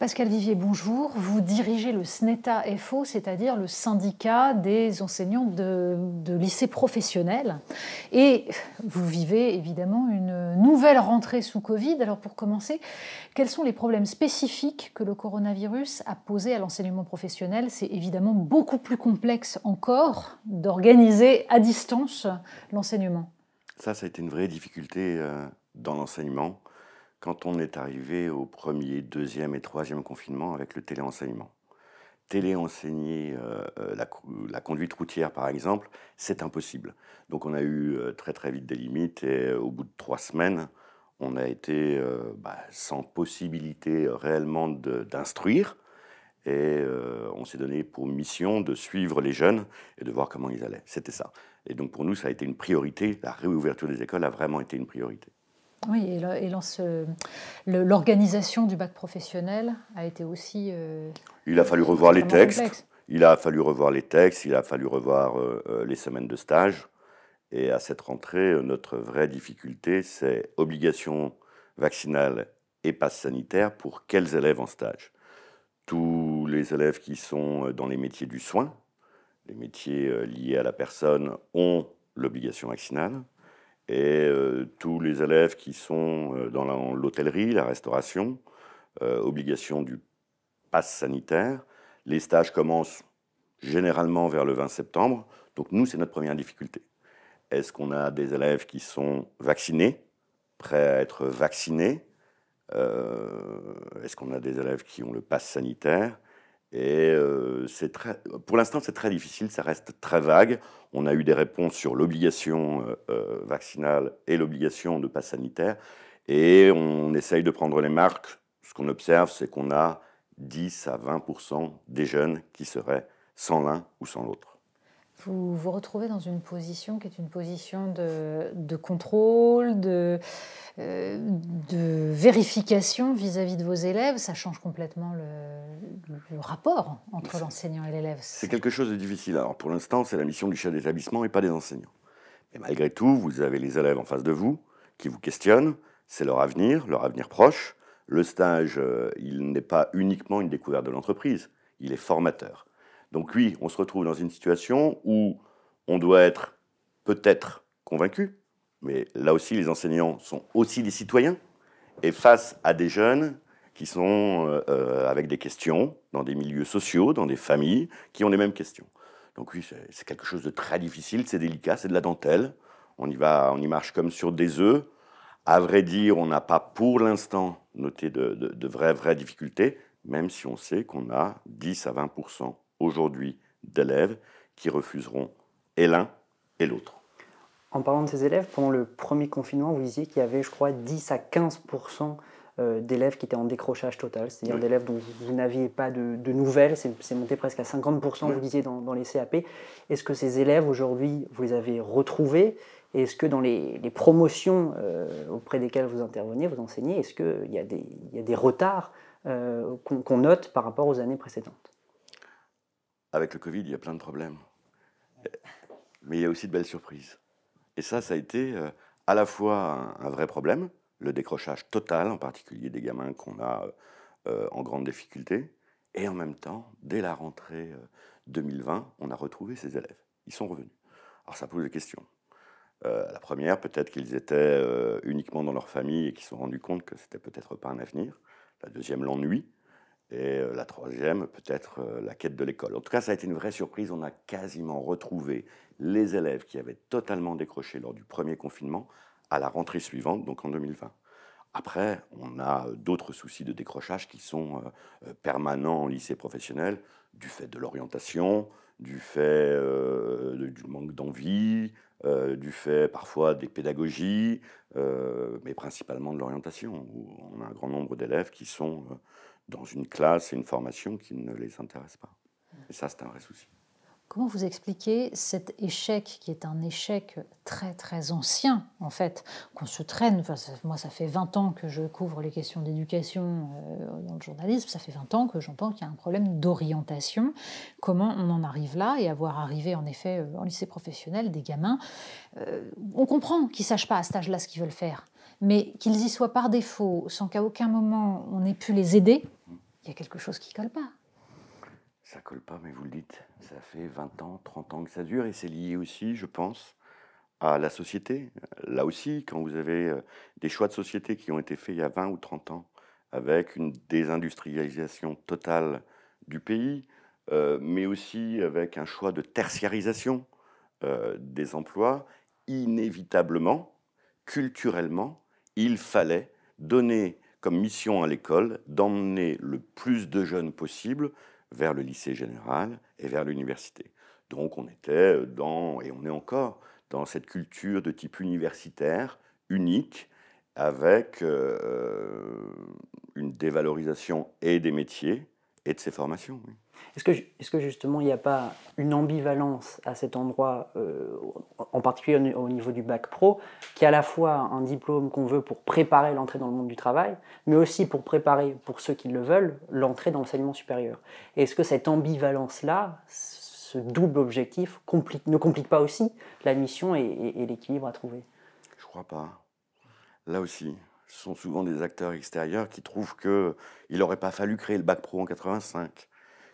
Pascal Vivier, bonjour. Vous dirigez le SNETA FO, c'est-à-dire le syndicat des enseignants de, lycées professionnels. Et vous vivez évidemment une nouvelle rentrée sous Covid. Alors pour commencer, quels sont les problèmes spécifiques que le coronavirus a posés à l'enseignement professionnel C'est évidemment beaucoup plus complexe encore d'organiser à distance l'enseignement. Ça, ça a été une vraie difficulté euh, dans l'enseignement quand on est arrivé au premier, deuxième et troisième confinement avec le téléenseignement. Téléenseigner euh, euh, la, conduite routière, par exemple, c'est impossible. Donc on a eu euh, très très vite des limites et au bout de trois semaines, on a été bah, sans possibilité réellement d'instruire et on s'est donné pour mission de suivre les jeunes et de voir comment ils allaient. C'était ça. Et donc pour nous, ça a été une priorité. La réouverture des écoles a vraiment été une priorité. Oui, et l'organisation du bac professionnel a été aussi. Euh, il a fallu revoir les textes. Il a fallu revoir les textes. Il a fallu revoir les semaines de stage. Et à cette rentrée, euh, notre vraie difficulté, c'est obligation vaccinale et passe sanitaire pour quels élèves en stage Tous les élèves qui sont euh, dans les métiers du soin, les métiers liés à la personne, ont l'obligation vaccinale. Et euh, tous les élèves qui sont euh, dans l'hôtellerie, la restauration, euh, obligation du pass sanitaire. Les stages commencent généralement vers le 20 septembre. Donc nous, c'est notre première difficulté. Est-ce qu'on a des élèves qui sont vaccinés, prêts à être vaccinés Est-ce qu'on a des élèves qui ont le pass sanitaire et euh, très, pour l'instant, c'est très difficile, ça reste très vague. On a eu des réponses sur l'obligation euh, euh, vaccinale et l'obligation de passe sanitaire. Et on essaye de prendre les marques. Ce qu'on observe, c'est qu'on a 10 à 20 des jeunes qui seraient sans l'un ou sans l'autre vous vous retrouvez dans une position qui est une position de, contrôle, euh, de, vérification vis-à-vis de vos élèves. Ça change complètement le, le rapport entre l'enseignant et l'élève. C'est quelque chose de difficile. Alors pour l'instant, c'est la mission du chef d'établissement et pas des enseignants. Mais malgré tout, vous avez les élèves en face de vous qui vous questionnent. C'est leur avenir, leur avenir proche. Le stage, euh, il n'est pas uniquement une découverte de l'entreprise, il est formateur. Donc oui, on se retrouve dans une situation où on doit être peut-être convaincu, mais là aussi les enseignants sont aussi des citoyens, et face à des jeunes qui sont euh, euh, avec des questions, dans des milieux sociaux, dans des familles, qui ont les mêmes questions. Donc oui, c'est quelque chose de très difficile, c'est délicat, c'est de la dentelle. On y va, on y marche comme sur des œufs. À vrai dire, on n'a pas pour l'instant noté de, de vraies, vraies difficultés, même si on sait qu'on a 10 à 20 aujourd'hui d'élèves qui refuseront et l'un et l'autre. En parlant de ces élèves, pendant le premier confinement, vous disiez qu'il y avait, je crois, 10 à 15 euh, d'élèves qui étaient en décrochage total, c'est-à-dire d'élèves dont vous n'aviez pas de, nouvelles, c'est monté presque à 50%, vous disiez, dans, les CAP. Est-ce que ces élèves, aujourd'hui, vous les avez retrouvés Est-ce que dans les, promotions euh, auprès desquelles vous intervenez, vous enseignez, est-ce qu'il y, y, a des retards euh, qu'on note par rapport aux années précédentes avec le Covid, il y a plein de problèmes. Mais il y a aussi de belles surprises. Et ça, ça a été euh, à la fois un, vrai problème, le décrochage total, en particulier des gamins qu'on a euh, en grande difficulté, et en même temps, dès la rentrée 2020, euh, on a retrouvé ces élèves. Ils sont revenus. Alors ça pose des questions. la première, peut-être qu'ils étaient uniquement dans leur famille et qu'ils se sont rendus compte que c'était peut-être pas un avenir. La deuxième, l'ennui. Et euh, la troisième, peut-être euh, la quête de l'école. En tout cas, ça a été une vraie surprise. On a quasiment retrouvé les élèves qui avaient totalement décroché lors du premier confinement à la rentrée suivante, donc en 2020. Après, on a euh, d'autres soucis de décrochage qui sont permanents en lycée professionnel, du fait de l'orientation, du fait du manque d'envie, du fait parfois des pédagogies, mais principalement de l'orientation. On a un grand nombre d'élèves qui sont dans une classe et une formation qui ne les intéresse pas. Et ça, c'est un vrai souci. Comment vous expliquez cet échec qui est un échec très très ancien en fait, qu'on se traîne Moi ça fait 20 ans que je couvre les questions d'éducation euh, dans le journalisme, ça fait 20 ans que j'entends qu'il y a un problème d'orientation. Comment on en arrive là et avoir arrivé en effet euh, en lycée professionnel des gamins euh, On comprend qu'ils ne sachent pas à cet âge-là ce qu'ils veulent faire mais qu'ils y soient par défaut, sans qu'à aucun moment on ait pu les aider, il y a quelque chose qui colle pas. Ça colle pas, mais vous le dites, ça fait 20 ans, 30 ans que ça dure, et c'est lié aussi, je pense, à la société. Là aussi, quand vous avez euh, des choix de société qui ont été faits il y a 20 ou 30 ans, avec une désindustrialisation totale du pays, euh, mais aussi avec un choix de tertiarisation euh, des emplois, inévitablement, culturellement, il fallait donner comme mission à l'école d'emmener le plus de jeunes possible vers le lycée général et vers l'université. Donc on était dans, et on est encore, dans cette culture de type universitaire, unique, avec euh, une dévalorisation et des métiers et de ces formations. Est-ce que, est que, justement il n'y a pas une ambivalence à cet endroit, euh, en particulier au niveau du bac pro, qui est à la fois un diplôme qu'on veut pour préparer l'entrée dans le monde du travail, mais aussi pour préparer, pour ceux qui le veulent, l'entrée dans l'enseignement supérieur Est-ce que cette ambivalence-là, ce double objectif, ne complique pas aussi la et, et, l'équilibre à trouver Je crois pas. Là aussi, ce sont souvent des acteurs extérieurs qui trouvent qu'il n'aurait pas fallu créer le bac pro en 85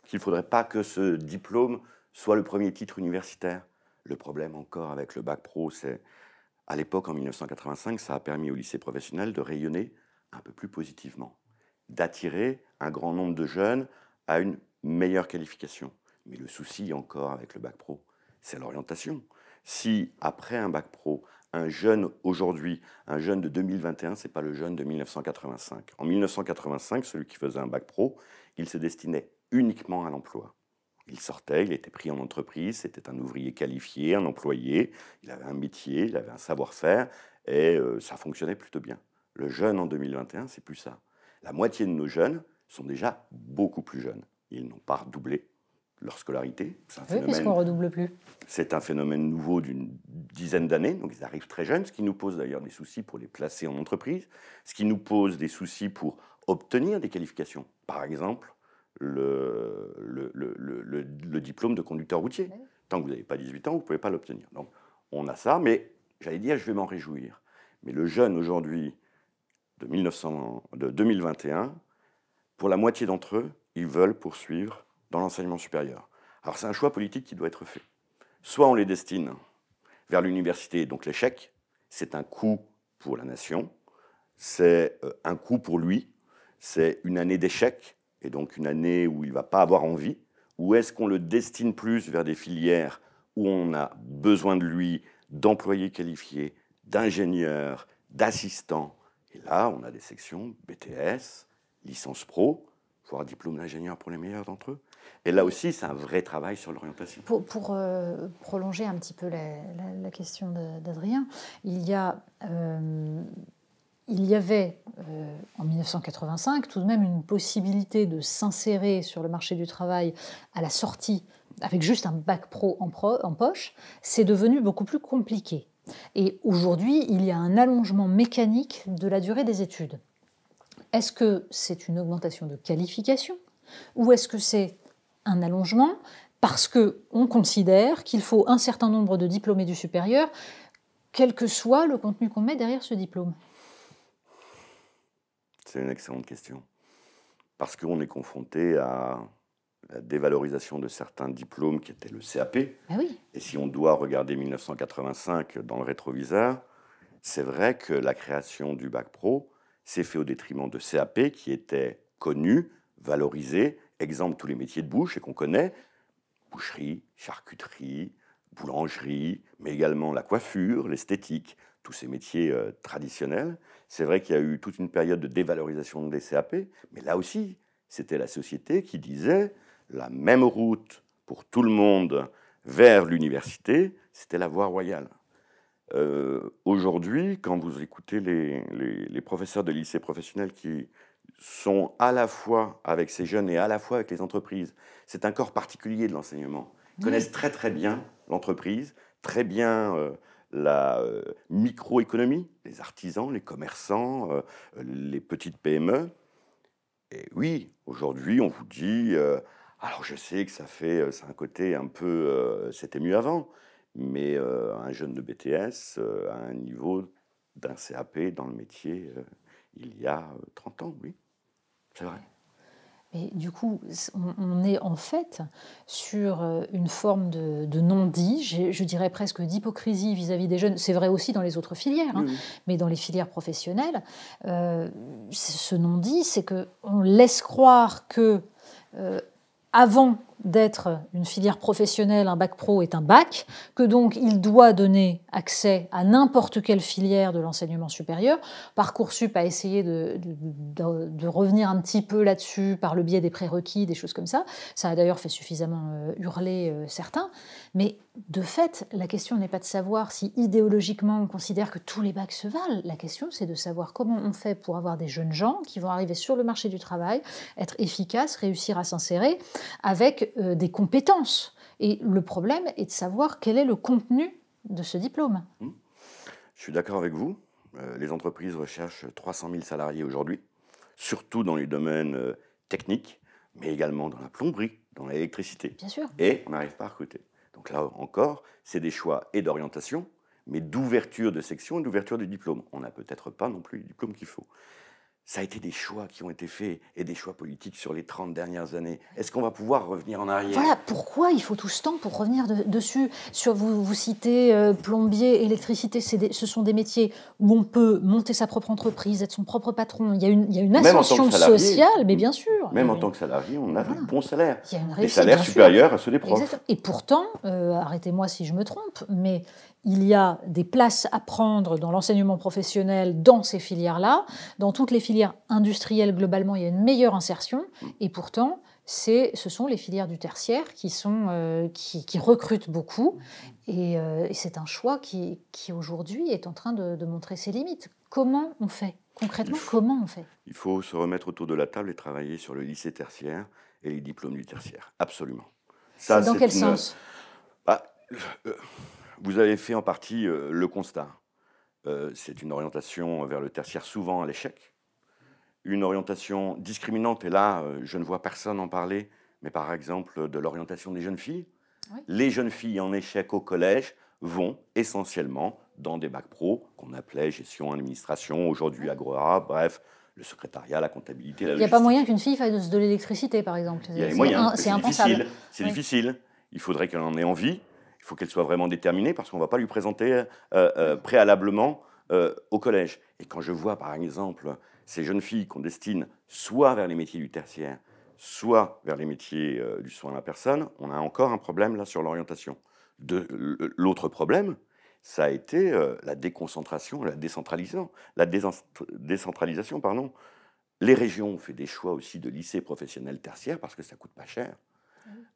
qu'il ne faudrait pas que ce diplôme soit le premier titre universitaire. Le problème encore avec le bac pro, c'est à l'époque, en 1985, ça a permis au lycée professionnel de rayonner un peu plus positivement, d'attirer un grand nombre de jeunes à une meilleure qualification. Mais le souci encore avec le bac pro, c'est l'orientation. Si après un bac pro, un jeune aujourd'hui, un jeune de 2021, c'est pas le jeune de 1985. En 1985, celui qui faisait un bac pro, il se destinait uniquement à l'emploi. Il sortait, il était pris en entreprise, c'était un ouvrier qualifié, un employé, il avait un métier, il avait un savoir-faire, et euh, ça fonctionnait plutôt bien. Le jeune en 2021, c'est plus ça. La moitié de nos jeunes sont déjà beaucoup plus jeunes. Ils n'ont pas redoublé leur scolarité. Ah oui, puisqu'on redouble plus. C'est un phénomène nouveau d'une dizaine d'années, donc ils arrivent très jeunes, ce qui nous pose d'ailleurs des soucis pour les placer en entreprise, ce qui nous pose des soucis pour obtenir des qualifications. Par exemple, le, le, diplôme de conducteur routier. Tant que vous n'avez pas 18 ans, vous ne pouvez pas l'obtenir. Donc on a ça, mais j'allais dire, je vais m'en réjouir. Mais le jeune aujourd'hui de, de 2021, pour la moitié d'entre eux, ils veulent poursuivre dans l'enseignement supérieur. Alors c'est un choix politique qui doit être fait. Soit on les destine vers l'université, donc l'échec, c'est un coût pour la nation, c'est euh, un coût pour lui, c'est une année d'échec, et donc une année où il ne va pas avoir envie, ou est-ce qu'on le destine plus vers des filières où on a besoin de lui d'employés qualifiés, d'ingénieurs, d'assistants Et là, on a des sections BTS, licence pro, voire diplôme d'ingénieur pour les meilleurs d'entre eux. Et là aussi, c'est un vrai travail sur l'orientation. Pour, euh, prolonger un petit peu la, question d'Adrien, il euh, il y avait en 1985, tout de même une possibilité de s'insérer sur le marché du travail à la sortie avec juste un bac pro en, poche, c'est devenu beaucoup plus compliqué. Et aujourd'hui, il y a un allongement mécanique de la durée des études. Est-ce que c'est une augmentation de qualification ou est-ce que c'est un allongement parce qu'on considère qu'il faut un certain nombre de diplômés du supérieur, quel que soit le contenu qu'on met derrière ce diplôme c'est une excellente question. Parce qu'on est confronté à la dévalorisation de certains diplômes qui étaient le CAP. Bah et si on doit regarder 1985 dans le rétroviseur, c'est vrai que la création du bac pro s'est faite au détriment de CAP qui était connu, valorisé, exemple tous les métiers de bouche et qu'on connaît, boucherie, charcuterie, boulangerie, mais également la coiffure, l'esthétique, tous ces métiers euh, traditionnels. C'est vrai qu'il y a eu toute une période de dévalorisation des CAP, mais là aussi, c'était la société qui disait la même route pour tout le monde vers l'université, c'était la voie royale. Euh, aujourd'hui, quand vous écoutez les, professeurs de lycées professionnels qui sont à la fois avec ces jeunes et à la fois avec les entreprises, c'est un corps particulier de l'enseignement. Ils connaissent très très bien l'entreprise, très bien euh, la euh, microéconomie, les artisans, les commerçants, euh, les petites PME. Et oui, aujourd'hui, on vous dit, euh, alors je sais que ça fait, c'est un côté un peu, c'était mieux avant, mais un jeune de BTS a un niveau d'un CAP dans le métier il y a 30 ans, oui, c'est vrai. Mais du coup, on est en fait sur euh, une forme de, non-dit, je, dirais presque d'hypocrisie vis-à-vis des jeunes. C'est vrai aussi dans les autres filières, hein. mais dans les filières professionnelles, euh, ce non-dit, c'est qu'on laisse croire que euh, avant d'être une filière professionnelle, un bac pro est un bac, que donc il doit donner accès à n'importe quelle filière de l'enseignement supérieur. Parcoursup a essayé de, revenir un petit peu là-dessus par le biais des prérequis, des choses comme ça. Ça a d'ailleurs fait suffisamment euh, hurler euh, certains. Mais de fait, la question n'est pas de savoir si idéologiquement on considère que tous les bacs se valent. La question, c'est de savoir comment on fait pour avoir des jeunes gens qui vont arriver sur le marché du travail, être efficaces, réussir à s'insérer avec euh, des compétences. Et le problème est de savoir quel est le contenu de ce diplôme. Hmm. Je suis d'accord avec vous. Euh, les entreprises recherchent 300 000 salariés aujourd'hui, surtout dans les domaines euh, techniques, mais également dans la plomberie, dans l'électricité. Bien sûr. Et on n'arrive pas à recruter. Donc là encore, c'est des choix et d'orientation, mais d'ouverture de section et d'ouverture du diplôme. On n'a peut-être pas non plus le diplôme qu'il faut ça a été des choix qui ont été faits et des choix politiques sur les 30 dernières années. Est-ce qu'on va pouvoir revenir en arrière Voilà pourquoi il faut tout ce temps pour revenir dessus. Sur, vous, citez euh, plombier, électricité, ce sont des métiers où on peut monter sa propre entreprise, être son propre patron. Il y a une, il ascension sociale, mais bien sûr. Même en tant que salarié, on a un bon salaire. Il y des salaires supérieurs à ceux des profs. Et pourtant, euh, arrêtez-moi si je me trompe, mais il y a des places à prendre dans l'enseignement professionnel dans ces filières-là. Dans toutes les filières industrielles, globalement, il y a une meilleure insertion. Et pourtant, ce sont les filières du tertiaire qui, sont, euh, qui, recrutent beaucoup. Euh, et, c'est un choix qui, aujourd'hui est en train de, montrer ses limites. Comment on fait Concrètement, comment on fait Il faut se remettre autour de la table et travailler sur le lycée tertiaire et les diplômes du tertiaire. Absolument. Ça, dans quel sens bah, euh, vous avez fait en partie euh, le constat. Euh, c'est une orientation vers le tertiaire souvent à l'échec, une orientation discriminante, et là, euh, je ne vois personne en parler, mais par exemple de l'orientation des jeunes filles. Les jeunes filles en échec au collège vont essentiellement dans des bacs pro qu'on appelait gestion, administration, aujourd'hui agro-arabe, bref, le secrétariat, la comptabilité, la Il n'y a pas moyen qu'une fille fasse de l'électricité, par exemple. Il y a c'est impensable. C'est difficile. Il faudrait qu'elle en ait envie, il faut qu'elle soit vraiment déterminée parce qu'on ne va pas lui présenter euh, euh, préalablement euh, au collège. Et quand je vois, par exemple, ces jeunes filles qu'on destine soit vers les métiers du tertiaire, soit vers les métiers du soin à la personne, on a encore un problème là sur l'orientation. De L'autre problème, ça a été la déconcentration, la décentralisation, la décentralisation pardon. Les régions ont fait des choix aussi de lycées professionnels tertiaires parce que ça coûte pas cher.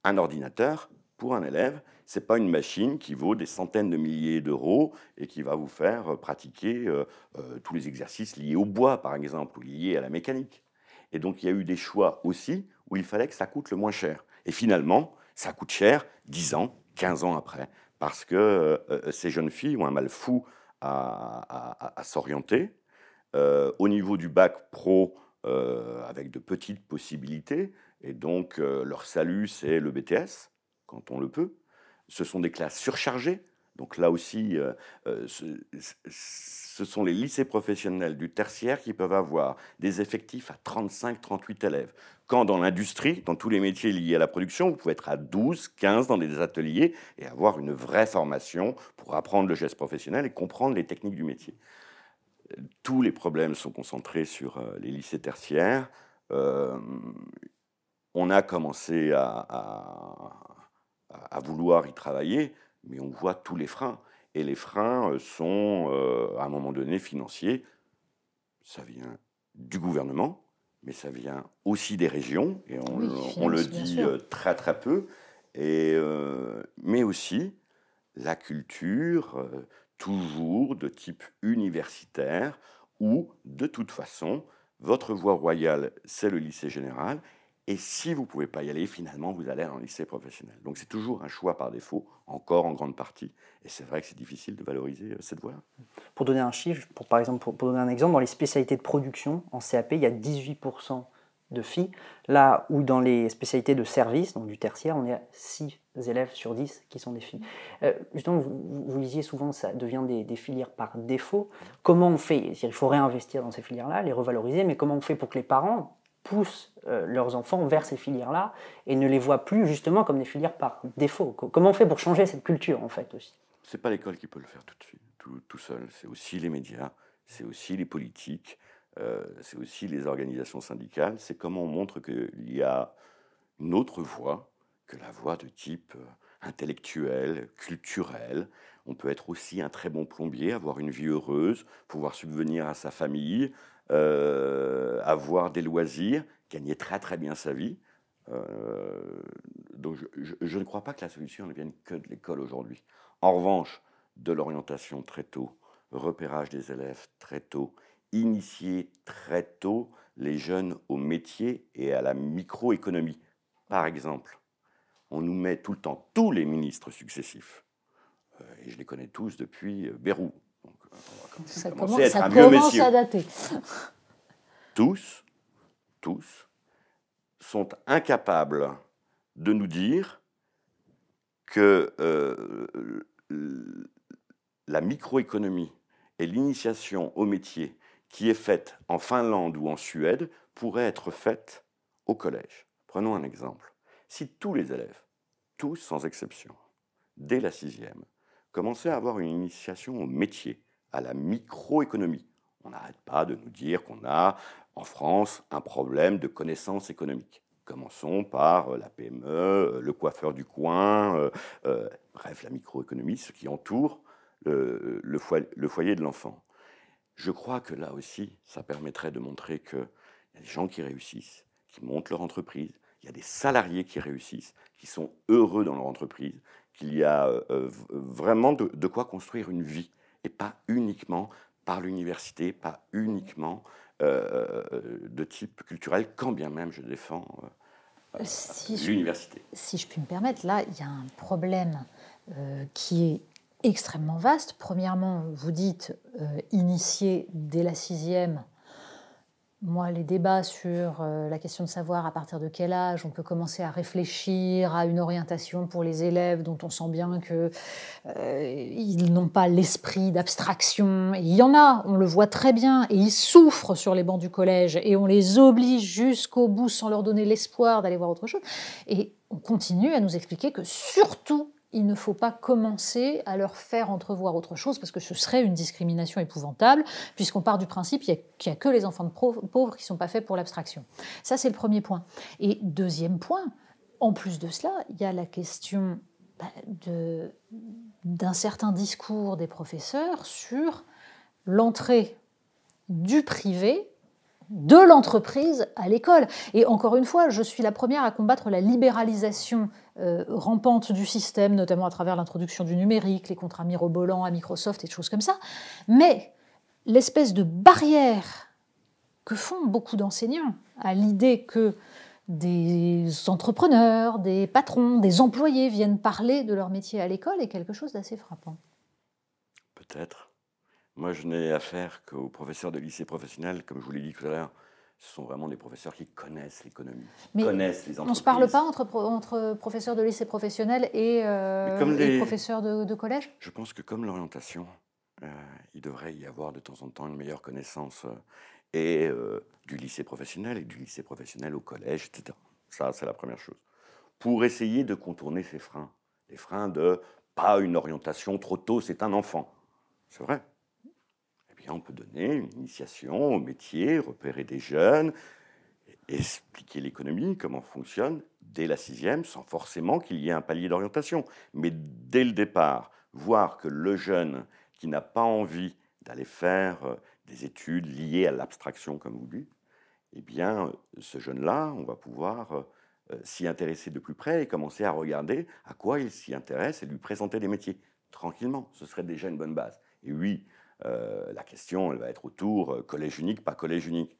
Un ordinateur, pour un élève, ce n'est pas une machine qui vaut des centaines de milliers d'euros et qui va vous faire euh, pratiquer euh, euh, tous les exercices liés au bois, par exemple, ou liés à la mécanique. Et donc il y a eu des choix aussi où il fallait que ça coûte le moins cher. Et finalement, ça coûte cher 10 ans, 15 ans après, parce que ces jeunes filles ont un mal fou à s'orienter. au niveau du bac pro, avec de petites possibilités, et donc leur salut, c'est le BTS quand on le peut. Ce sont des classes surchargées. Donc là aussi, euh, euh, ce, sont les lycées professionnels du tertiaire qui peuvent avoir des effectifs à 35-38 élèves. Quand dans l'industrie, dans tous les métiers liés à la production, vous pouvez être à 12-15 dans des ateliers et avoir une vraie formation pour apprendre le geste professionnel et comprendre les techniques du métier. Tous les problèmes sont concentrés sur euh, les lycées tertiaires. on a commencé à à, vouloir y travailler, mais on voit tous les freins. Et les freins euh, sont, euh, à un moment donné, financiers. Ça vient du gouvernement, mais ça vient aussi des régions, et on, le dit euh, très très peu, et, mais aussi la culture, toujours de type universitaire, où, de toute façon, votre voie royale, c'est le lycée général, et si vous ne pouvez pas y aller, finalement, vous allez à un lycée professionnel. Donc c'est toujours un choix par défaut, encore en grande partie. Et c'est vrai que c'est difficile de valoriser euh, cette voie-là. Pour donner un chiffre, pour, par exemple, pour, donner un exemple, dans les spécialités de production, en CAP, il y a 18% de filles. Là où dans les spécialités de service, donc du tertiaire, on est à 6 élèves sur 10 qui sont des filles. Euh, justement, vous, vous, disiez souvent ça devient des, des, filières par défaut. Comment on fait Il faut réinvestir dans ces filières-là, les revaloriser, mais comment on fait pour que les parents poussent euh, leurs enfants vers ces filières-là et ne les voient plus justement comme des filières par défaut. Comment on fait pour changer cette culture en fait aussi C'est pas l'école qui peut le faire tout seul. C'est aussi les médias, c'est aussi les politiques, euh, c'est aussi les organisations syndicales. C'est comment on montre qu'il y a une autre voie que la voie de type euh, intellectuel, culturel. On peut être aussi un très bon plombier, avoir une vie heureuse, pouvoir subvenir à sa famille, euh, avoir des loisirs, gagner très très bien sa vie. Euh, donc je, ne crois pas que la solution ne vienne que de l'école aujourd'hui. En revanche, de l'orientation très tôt, repérage des élèves très tôt, initier très tôt les jeunes au métier et à la microéconomie. Par exemple, on nous met tout le temps tous les ministres successifs, euh, et je les connais tous depuis Bérou, ça commence, à, dater. tous, tous, sont incapables de nous dire que euh, la microéconomie et l'initiation au métier qui est faite en Finlande ou en Suède pourrait être faite au collège. Prenons un exemple. Si tous les élèves, tous sans exception, dès la sixième, commençaient à avoir une initiation au métier, à la microéconomie. On n'arrête pas de nous dire qu'on a en France un problème de connaissance économique. Commençons par euh, la PME, euh, le coiffeur du coin, euh, bref, la microéconomie, ce qui entoure le, le, foyer, de l'enfant. Je crois que là aussi, ça permettrait de montrer qu'il y a des gens qui réussissent, qui montent leur entreprise, il y a des salariés qui réussissent, qui sont heureux dans leur entreprise, qu'il y a vraiment de quoi construire une vie et pas uniquement par l'université, pas uniquement euh, de type culturel, quand bien même je défends euh, euh, l'université. Si je puis me permettre, là, il y a un problème qui est extrêmement vaste. Premièrement, vous dites initié dès la sixième moi, les débats sur euh, la question de savoir à partir de quel âge on peut commencer à réfléchir à une orientation pour les élèves dont on sent bien qu'ils euh, n'ont pas l'esprit d'abstraction. Il y en a, on le voit très bien, et ils souffrent sur les bancs du collège, et on les oblige jusqu'au bout sans leur donner l'espoir d'aller voir autre chose. Et on continue à nous expliquer que surtout, il ne faut pas commencer à leur faire entrevoir autre chose, parce que ce serait une discrimination épouvantable, puisqu'on part du principe qu'il n'y a, que les enfants de pauvres qui ne sont pas faits pour l'abstraction. Ça, c'est le premier point. Et deuxième point, en plus de cela, il y a la question bah, d'un certain discours des professeurs sur l'entrée du privé de l'entreprise à l'école. Et encore une fois, je suis la première à combattre la libéralisation euh, rampante du système, notamment à travers l'introduction du numérique, les contrats mirobolants à Microsoft et des choses comme ça. Mais l'espèce de barrière que font beaucoup d'enseignants à l'idée que des entrepreneurs, des patrons, des employés viennent parler de leur métier à l'école est quelque chose d'assez frappant. Peut-être. Moi, je n'ai affaire qu'aux professeurs de lycée professionnel. Comme je vous l'ai dit tout à l'heure, ce sont vraiment des professeurs qui connaissent l'économie, connaissent les entreprises. On ne se parle pas entre, entre professeurs de lycée professionnel et, euh, les, professeurs de, collège Je pense que comme l'orientation, euh, il devrait y avoir de temps en temps une meilleure connaissance euh, et du lycée professionnel et du lycée professionnel au collège, etc. Ça, c'est la première chose. Pour essayer de contourner ces freins, les freins de pas une orientation trop tôt, c'est un enfant. C'est vrai, on peut donner une initiation au métier, repérer des jeunes, expliquer l'économie, comment fonctionne, dès la sixième, sans forcément qu'il y ait un palier d'orientation. Mais dès le départ, voir que le jeune qui n'a pas envie d'aller faire euh, des études liées à l'abstraction, comme vous dites, eh bien, euh, ce jeune-là, on va pouvoir euh, s'y intéresser de plus près et commencer à regarder à quoi il s'y intéresse et lui présenter des métiers tranquillement. Ce serait déjà une bonne base. Et oui, euh, la question, elle va être autour euh, collège unique, pas collège unique.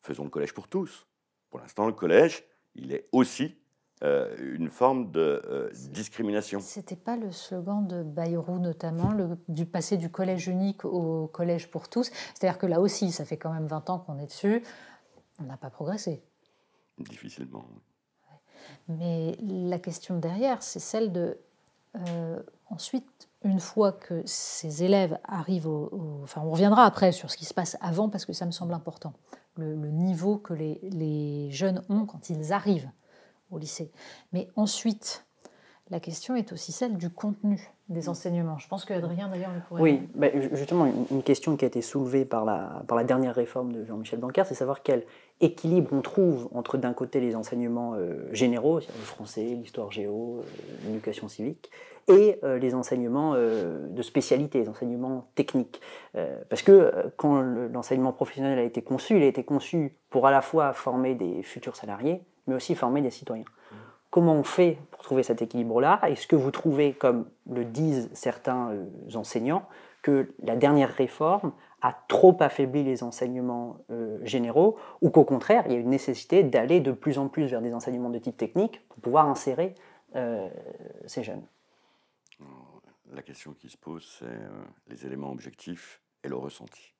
Faisons le collège pour tous. Pour l'instant, le collège, il est aussi euh, une forme de discrimination. C'était pas le slogan de Bayrou notamment, le, du passé du collège unique au collège pour tous. C'est-à-dire que là aussi, ça fait quand même 20 ans qu'on est dessus, on n'a pas progressé. Difficilement. Mais la question derrière, c'est celle de Ensuite, une fois que ces élèves arrivent au, Enfin, on reviendra après sur ce qui se passe avant parce que ça me semble important. Le, niveau que les, jeunes ont quand ils arrivent au lycée. Mais ensuite, la question est aussi celle du contenu des enseignements. Je pense qu'Adrien, d'ailleurs, le pourrait... Oui, bah, justement, une, question qui a été soulevée par la, par la dernière réforme de Jean-Michel Blanquer, c'est savoir quelle équilibre on trouve entre d'un côté les enseignements euh, généraux, le français, l'histoire géo, euh, l'éducation civique, et euh, les enseignements de spécialité, les enseignements techniques. parce que quand l'enseignement professionnel a été conçu, il a été conçu pour à la fois former des futurs salariés, mais aussi former des citoyens. Comment on fait pour trouver cet équilibre-là Est-ce que vous trouvez, comme le disent certains enseignants, que la dernière réforme a trop affaibli les enseignements euh, généraux, ou qu'au contraire, il y a une nécessité d'aller de plus en plus vers des enseignements de type technique pour pouvoir insérer euh, ces jeunes La question qui se pose, c'est euh, les éléments objectifs et le ressenti.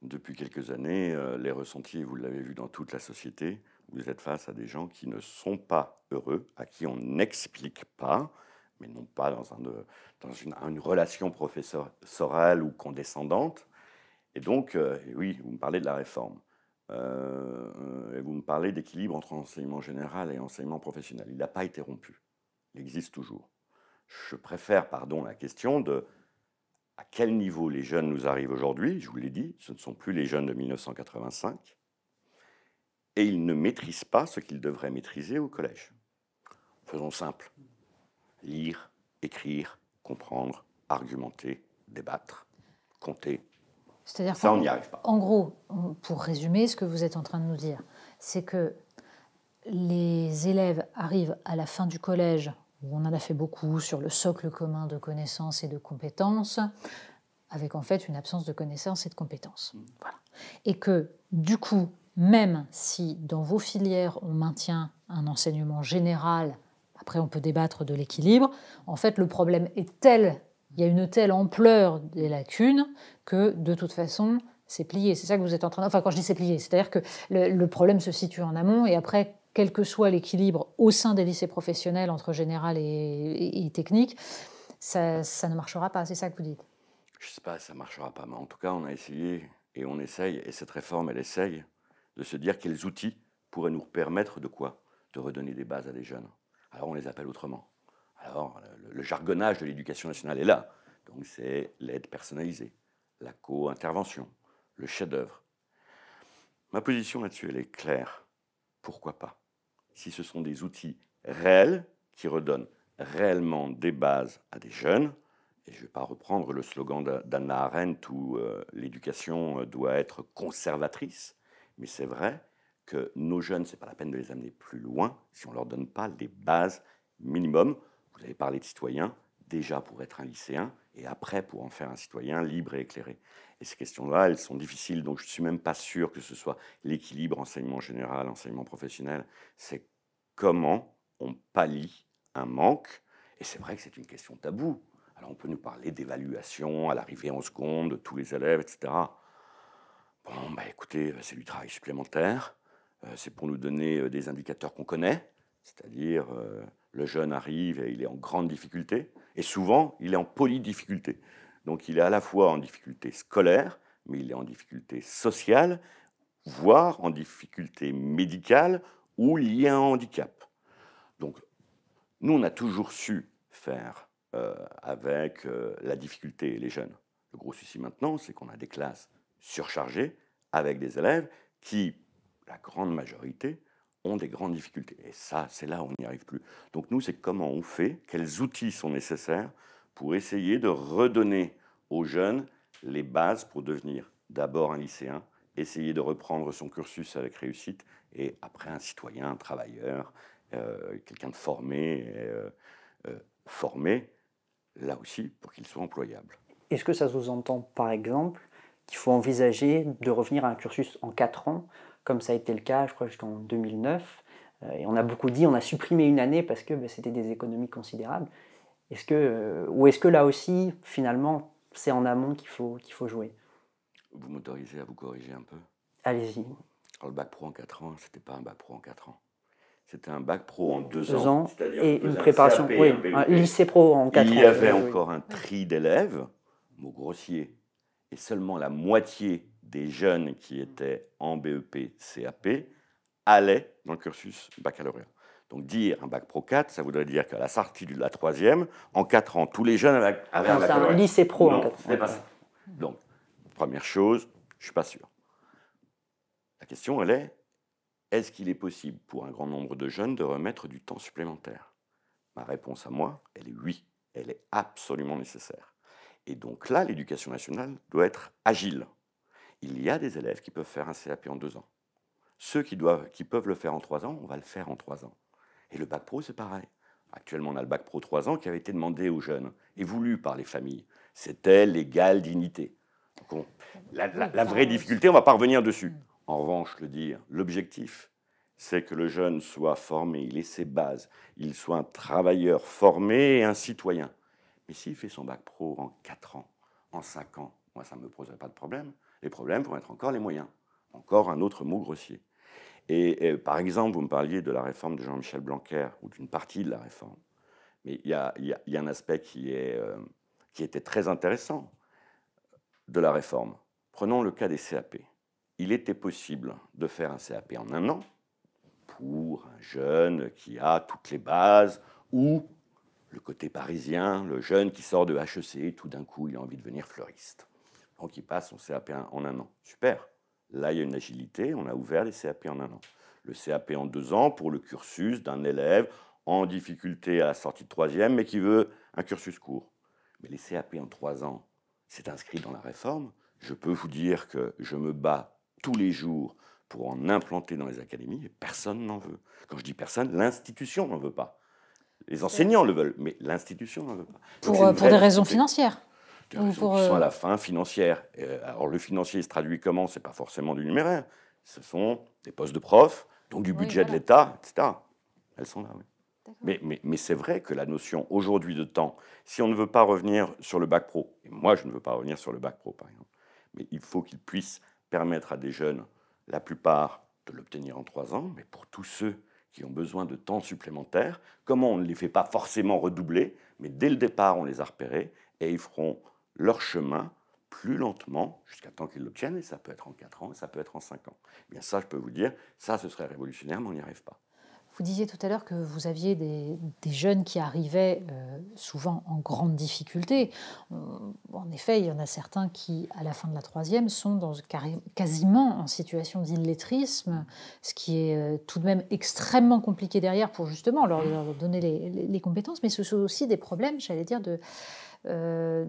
Depuis quelques années, les ressentis, vous l'avez vu dans toute la société, vous êtes face à des gens qui ne sont pas heureux, à qui on n'explique pas mais non pas dans, un, dans une, relation professorale ou condescendante. Et donc, euh, oui, vous me parlez de la réforme. Euh, et vous me parlez d'équilibre entre enseignement général et enseignement professionnel. Il n'a pas été rompu. Il existe toujours. Je préfère, pardon, la question de à quel niveau les jeunes nous arrivent aujourd'hui. Je vous l'ai dit, ce ne sont plus les jeunes de 1985. Et ils ne maîtrisent pas ce qu'ils devraient maîtriser au collège. Faisons simple lire, écrire, comprendre, argumenter, débattre, compter. cest ça, on n'y arrive pas. En gros, pour résumer ce que vous êtes en train de nous dire, c'est que les élèves arrivent à la fin du collège, où on en a fait beaucoup sur le socle commun de connaissances et de compétences, avec en fait une absence de connaissances et de compétences. Mmh. Et que du coup, même si dans vos filières on maintient un enseignement général après, on peut débattre de l'équilibre. En fait, le problème est tel, il y a une telle ampleur des lacunes que de toute façon, c'est plié. C'est ça que vous êtes en train de... Enfin, quand je dis c'est plié, c'est-à-dire que le, problème se situe en amont et après, quel que soit l'équilibre au sein des lycées professionnels entre général et, technique, ça, ça, ne marchera pas, c'est ça que vous dites Je ne sais pas, ça ne marchera pas, mais en tout cas, on a essayé et on essaye, et cette réforme, elle essaye de se dire quels outils pourraient nous permettre de quoi De redonner des bases à des jeunes alors on les appelle autrement. Alors le, jargonnage de l'éducation nationale est là. Donc c'est l'aide personnalisée, la co-intervention, le chef-d'œuvre. Ma position là-dessus, elle est claire. Pourquoi pas Si ce sont des outils réels qui redonnent réellement des bases à des jeunes, et je ne vais pas reprendre le slogan d'Anna Arendt où euh, l'éducation euh, doit être conservatrice, mais c'est vrai, que nos jeunes, ce n'est pas la peine de les amener plus loin si on ne leur donne pas les bases minimum. Vous avez parlé de citoyens, déjà pour être un lycéen et après pour en faire un citoyen libre et éclairé. Et ces questions-là, elles sont difficiles, donc je ne suis même pas sûr que ce soit l'équilibre enseignement général, enseignement professionnel. C'est comment on pallie un manque. Et c'est vrai que c'est une question taboue. Alors on peut nous parler d'évaluation à l'arrivée en seconde de tous les élèves, etc. Bon, bah écoutez, c'est du travail supplémentaire. Euh, c'est pour nous donner euh, des indicateurs qu'on connaît, c'est-à-dire euh, le jeune arrive et il est en grande difficulté, et souvent il est en polydifficulté. Donc il est à la fois en difficulté scolaire, mais il est en difficulté sociale, voire en difficulté médicale ou y a un handicap. Donc nous, on a toujours su faire avec la difficulté et les jeunes. Le gros souci maintenant, c'est qu'on a des classes surchargées avec des élèves qui, la grande majorité, ont des grandes difficultés. Et ça, c'est là où on n'y arrive plus. Donc nous, c'est comment on fait, quels outils sont nécessaires pour essayer de redonner aux jeunes les bases pour devenir d'abord un lycéen, essayer de reprendre son cursus avec réussite, et après un citoyen, un travailleur, euh, quelqu'un de formé, euh, euh, formé, là aussi, pour qu'il soit employable. Est-ce que ça vous entend par exemple, qu'il faut envisager de revenir à un cursus en 4 ans comme ça a été le cas, je crois, jusqu'en 2009. Euh, et on a beaucoup dit, on a supprimé une année parce que ben, c'était des économies considérables. Est-ce que, euh, ou est-ce que là aussi, finalement, c'est en amont qu'il faut, qu'il faut jouer Vous m'autorisez à vous corriger un peu Allez-y. Alors, oh, le bac pro en 4 ans, c'était pas un bac pro en 4 ans. C'était un bac pro en 2 ans. ans et une préparation, oui, un, lycée pro en 4 ans. Il y avait encore un tri d'élèves, mot grossier, et seulement la moitié des jeunes qui étaient en BEP, CAP, allaient dans le cursus baccalauréat. Donc dire un bac pro 4, ça voudrait dire qu'à la sortie de la troisième, en 4 ans, tous les jeunes avaient ah, un un lycée pro. pas Donc, première chose, je suis pas sûr. La question, elle est, est-ce qu'il est possible pour un grand nombre de jeunes de remettre du temps supplémentaire Ma réponse à moi, elle est oui, elle est absolument nécessaire. Et donc là, l'éducation nationale doit être agile. Il y a des élèves qui peuvent faire un CAP en deux ans. Ceux qui, peuvent le faire en trois ans, on va le faire en trois ans. Et le bac pro, c'est pareil. Actuellement, on a le bac pro trois ans qui avait été demandé aux jeunes et voulu par les familles. C'était l'égale dignité. la, vraie difficulté, on ne va pas revenir dessus. En revanche, le dire, l'objectif, c'est que le jeune soit formé, il ait ses bases, il soit un travailleur formé et un citoyen. Mais s'il fait son bac pro en quatre ans, en cinq ans, moi ça ne me poserait pas de problème. Les problèmes pour être encore les moyens. Encore un autre mot grossier. Et, par exemple, vous me parliez de la réforme de Jean-Michel Blanquer, ou d'une partie de la réforme. Mais il y a, un aspect qui, euh, qui était très intéressant de la réforme. Prenons le cas des CAP. Il était possible de faire un CAP en un an pour un jeune qui a toutes les bases ou le côté parisien, le jeune qui sort de HEC, tout d'un coup il a envie de devenir fleuriste. Donc il passe son CAP en un an. Super. Là, il y a une agilité, on a ouvert les CAP en un an. Le CAP en deux ans pour le cursus d'un élève en difficulté à la sortie de troisième, mais qui veut un cursus court. Mais les CAP en trois ans, c'est inscrit dans la réforme. Je peux vous dire que je me bats tous les jours pour en implanter dans les académies et personne n'en veut. Quand je dis personne, l'institution n'en veut pas. Les enseignants le veulent, mais l'institution n'en veut pas. Euh, pour, des raisons financières qui sont à euh, la fin financière. Euh, alors le financier il se traduit comment C'est pas forcément du numéraire. Ce sont des postes de profs, donc du budget de l'État, etc. Elles sont là, oui. Mais, mais, mais c'est vrai que la notion aujourd'hui de temps, si on ne veut pas revenir sur le bac pro, et moi je ne veux pas revenir sur le bac pro par exemple, mais il faut qu'il puisse permettre à des jeunes, la plupart, de l'obtenir en trois ans, mais pour tous ceux qui ont besoin de temps supplémentaire, comment on ne les fait pas forcément redoubler, mais dès le départ on les a repérés et ils feront leur chemin plus lentement jusqu'à temps qu'ils l'obtiennent, et ça peut être en 4 ans, et ça peut être en 5 ans. Eh bien ça, je peux vous dire, ça, ce serait révolutionnaire, mais on n'y arrive pas. Vous disiez tout à l'heure que vous aviez des, jeunes qui arrivaient euh, souvent en grande difficulté. Euh, en effet, il y en a certains qui, à la fin de la troisième, sont dans, quasiment en situation d'illettrisme, ce qui est euh, tout de même extrêmement compliqué derrière pour justement leur, donner les compétences, mais ce sont aussi des problèmes, j'allais dire, de euh,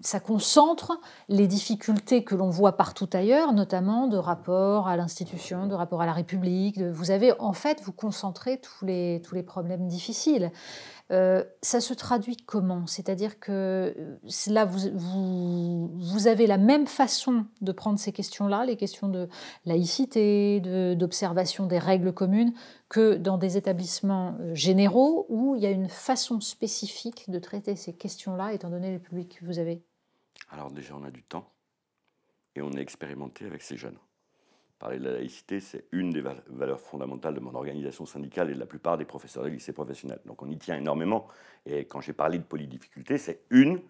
ça concentre les difficultés que l'on voit partout ailleurs, notamment de rapport à l'institution, de rapport à la République. vous avez en fait, vous concentrez tous les, tous les problèmes difficiles. Euh, ça se traduit comment C'est-à-dire que euh, là, vous, avez la même façon de prendre ces questions-là, les questions de laïcité, d'observation des règles communes, que dans des établissements euh, généraux où il y a une façon spécifique de traiter ces questions-là, étant donné le public que vous avez Alors déjà, on a du temps et on est expérimenté avec ces jeunes. Parler de la laïcité, c'est une des valeurs fondamentales de mon organisation syndicale et de la plupart des professeurs des lycées professionnels. Donc on y tient énormément. Et quand j'ai parlé de polydifficulté, c'est une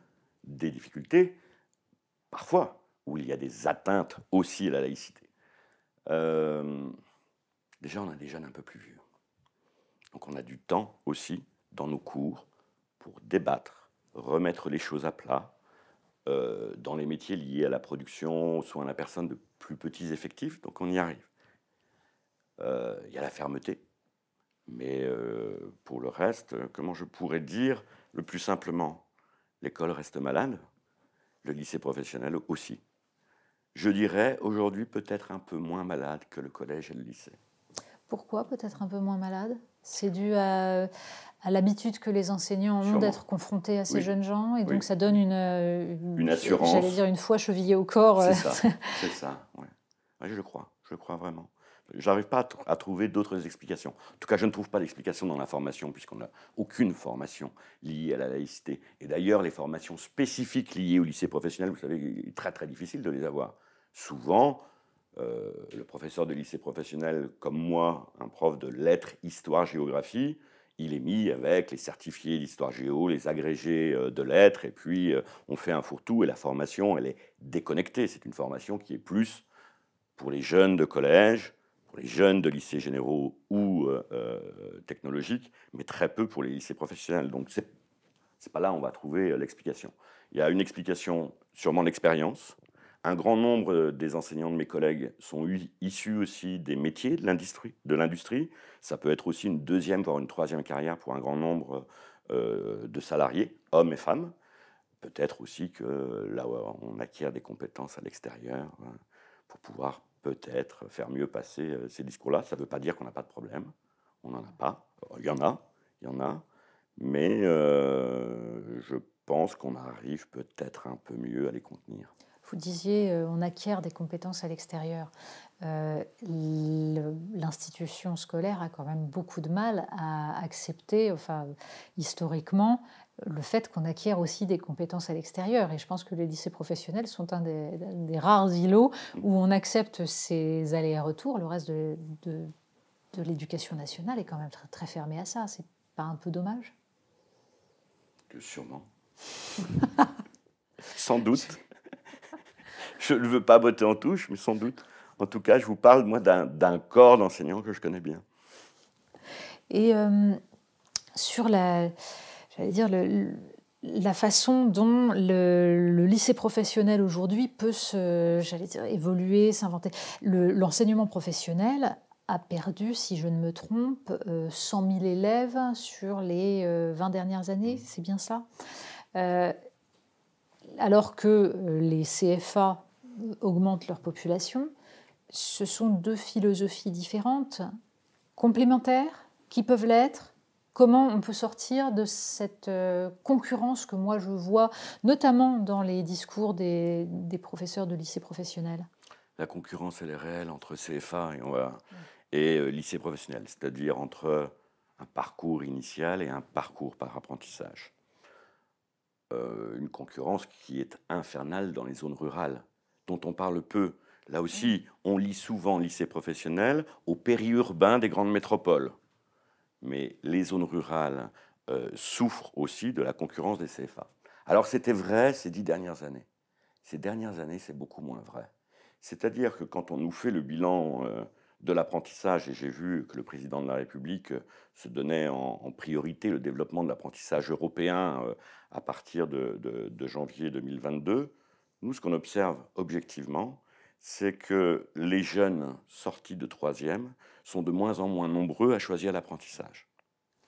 des difficultés, parfois, où il y a des atteintes aussi à la laïcité. Euh, déjà, on a des jeunes un peu plus vieux. Donc on a du temps aussi dans nos cours pour débattre, remettre les choses à plat, euh, dans les métiers liés à la production, soit soins à la personne de plus petits effectifs, donc on y arrive. Euh, il y a la fermeté, mais euh, pour le reste, comment je pourrais dire le plus simplement L'école reste malade, le lycée professionnel aussi. Je dirais aujourd'hui peut-être un peu moins malade que le collège et le lycée. Pourquoi peut-être un peu moins malade c'est dû à, l'habitude que les enseignants ont d'être confrontés à ces jeunes gens, et donc ça donne euh, une, une, assurance. J'allais dire une foi chevillée au corps. C'est euh. ça, c'est ça. je crois, je crois vraiment. J'arrive pas à, trouver d'autres explications. En tout cas, je ne trouve pas d'explication dans la formation, puisqu'on n'a aucune formation liée à la laïcité. Et d'ailleurs, les formations spécifiques liées au lycée professionnel, vous savez, il est très très difficile de les avoir. Souvent, euh, le professeur de lycée professionnel comme moi, un prof de lettres, histoire, géographie, il est mis avec les certifiés d'histoire géo, les agrégés euh, de lettres, et puis euh, on fait un fourre-tout, et la formation, elle est déconnectée. C'est une formation qui est plus pour les jeunes de collège, pour les jeunes de lycées généraux ou technologiques, mais très peu pour les lycées professionnels. Donc c'est pas là où on va trouver l'explication. Il y a une explication, sûrement l'expérience, un grand nombre des enseignants de mes collègues sont issus aussi des métiers de l'industrie. De l'industrie. Ça peut être aussi une deuxième, voire une troisième carrière pour un grand nombre euh, de salariés, hommes et femmes. Peut-être aussi que là, on acquiert des compétences à l'extérieur euh, pour pouvoir peut-être faire mieux passer euh, ces discours-là. Ça ne veut pas dire qu'on n'a pas de problème. On n'en a pas. Il y en a, il y en a. Mais je pense qu'on arrive peut-être un peu mieux à les contenir vous disiez, euh, on acquiert des compétences à l'extérieur. Euh, l'institution scolaire a quand même beaucoup de mal à accepter, enfin, historiquement, le fait qu'on acquiert aussi des compétences à l'extérieur. Et je pense que les lycées professionnels sont un des, rares îlots où on accepte ces allers-retours. Le reste de, l'éducation nationale est quand même très, fermé à ça. C'est pas un peu dommage Sûrement. Sans doute je ne veux pas botter en touche, mais sans doute. En tout cas, je vous parle, moi, d'un corps d'enseignants que je connais bien. Et euh, sur la, j'allais dire, la façon dont le, lycée professionnel aujourd'hui peut se, j'allais dire, évoluer, s'inventer. L'enseignement professionnel a perdu, si je ne me trompe, 100 euh, 000 élèves sur les 20 euh, dernières années, mmh. c'est bien ça Alors que les CFA augmentent leur population, ce sont deux philosophies différentes, complémentaires, qui peuvent l'être. Comment on peut sortir de cette euh, concurrence que moi je vois, notamment dans les discours des, professeurs de lycée professionnel La concurrence, elle est réelle entre CFA et, euh, lycée professionnel, c'est-à-dire entre un parcours initial et un parcours par apprentissage. Euh, une concurrence qui est infernale dans les zones rurales dont on parle peu. Là aussi, on lit souvent lycée professionnel au périurbain des grandes métropoles. Mais les zones rurales euh, souffrent aussi de la concurrence des CFA. Alors c'était vrai ces dix dernières années. Ces dernières années, c'est beaucoup moins vrai. C'est-à-dire que quand on nous fait le bilan euh, de l'apprentissage, et j'ai vu que le président de la République euh, se donnait en, priorité le développement de l'apprentissage européen à partir de janvier 2022, nous, ce qu'on observe objectivement, c'est que les jeunes sortis de troisième sont de moins en moins nombreux à choisir l'apprentissage.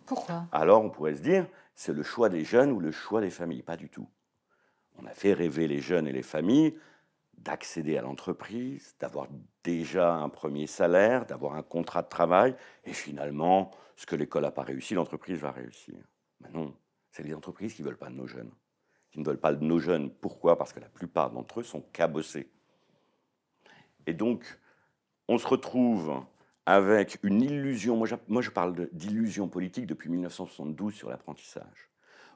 Pourquoi Alors, on pourrait se dire, c'est le choix des jeunes ou le choix des familles. Pas du tout. On a fait rêver les jeunes et les familles d'accéder à l'entreprise, d'avoir déjà un premier salaire, d'avoir un contrat de travail, et finalement, ce que l'école n'a pas réussi, l'entreprise va réussir. Mais non, c'est les entreprises qui ne veulent pas de nos jeunes qui ne veulent pas de nos jeunes. Pourquoi Parce que la plupart d'entre eux sont cabossés. Et donc, on se retrouve avec une illusion, moi je, parle d'illusion politique depuis 1972 sur l'apprentissage,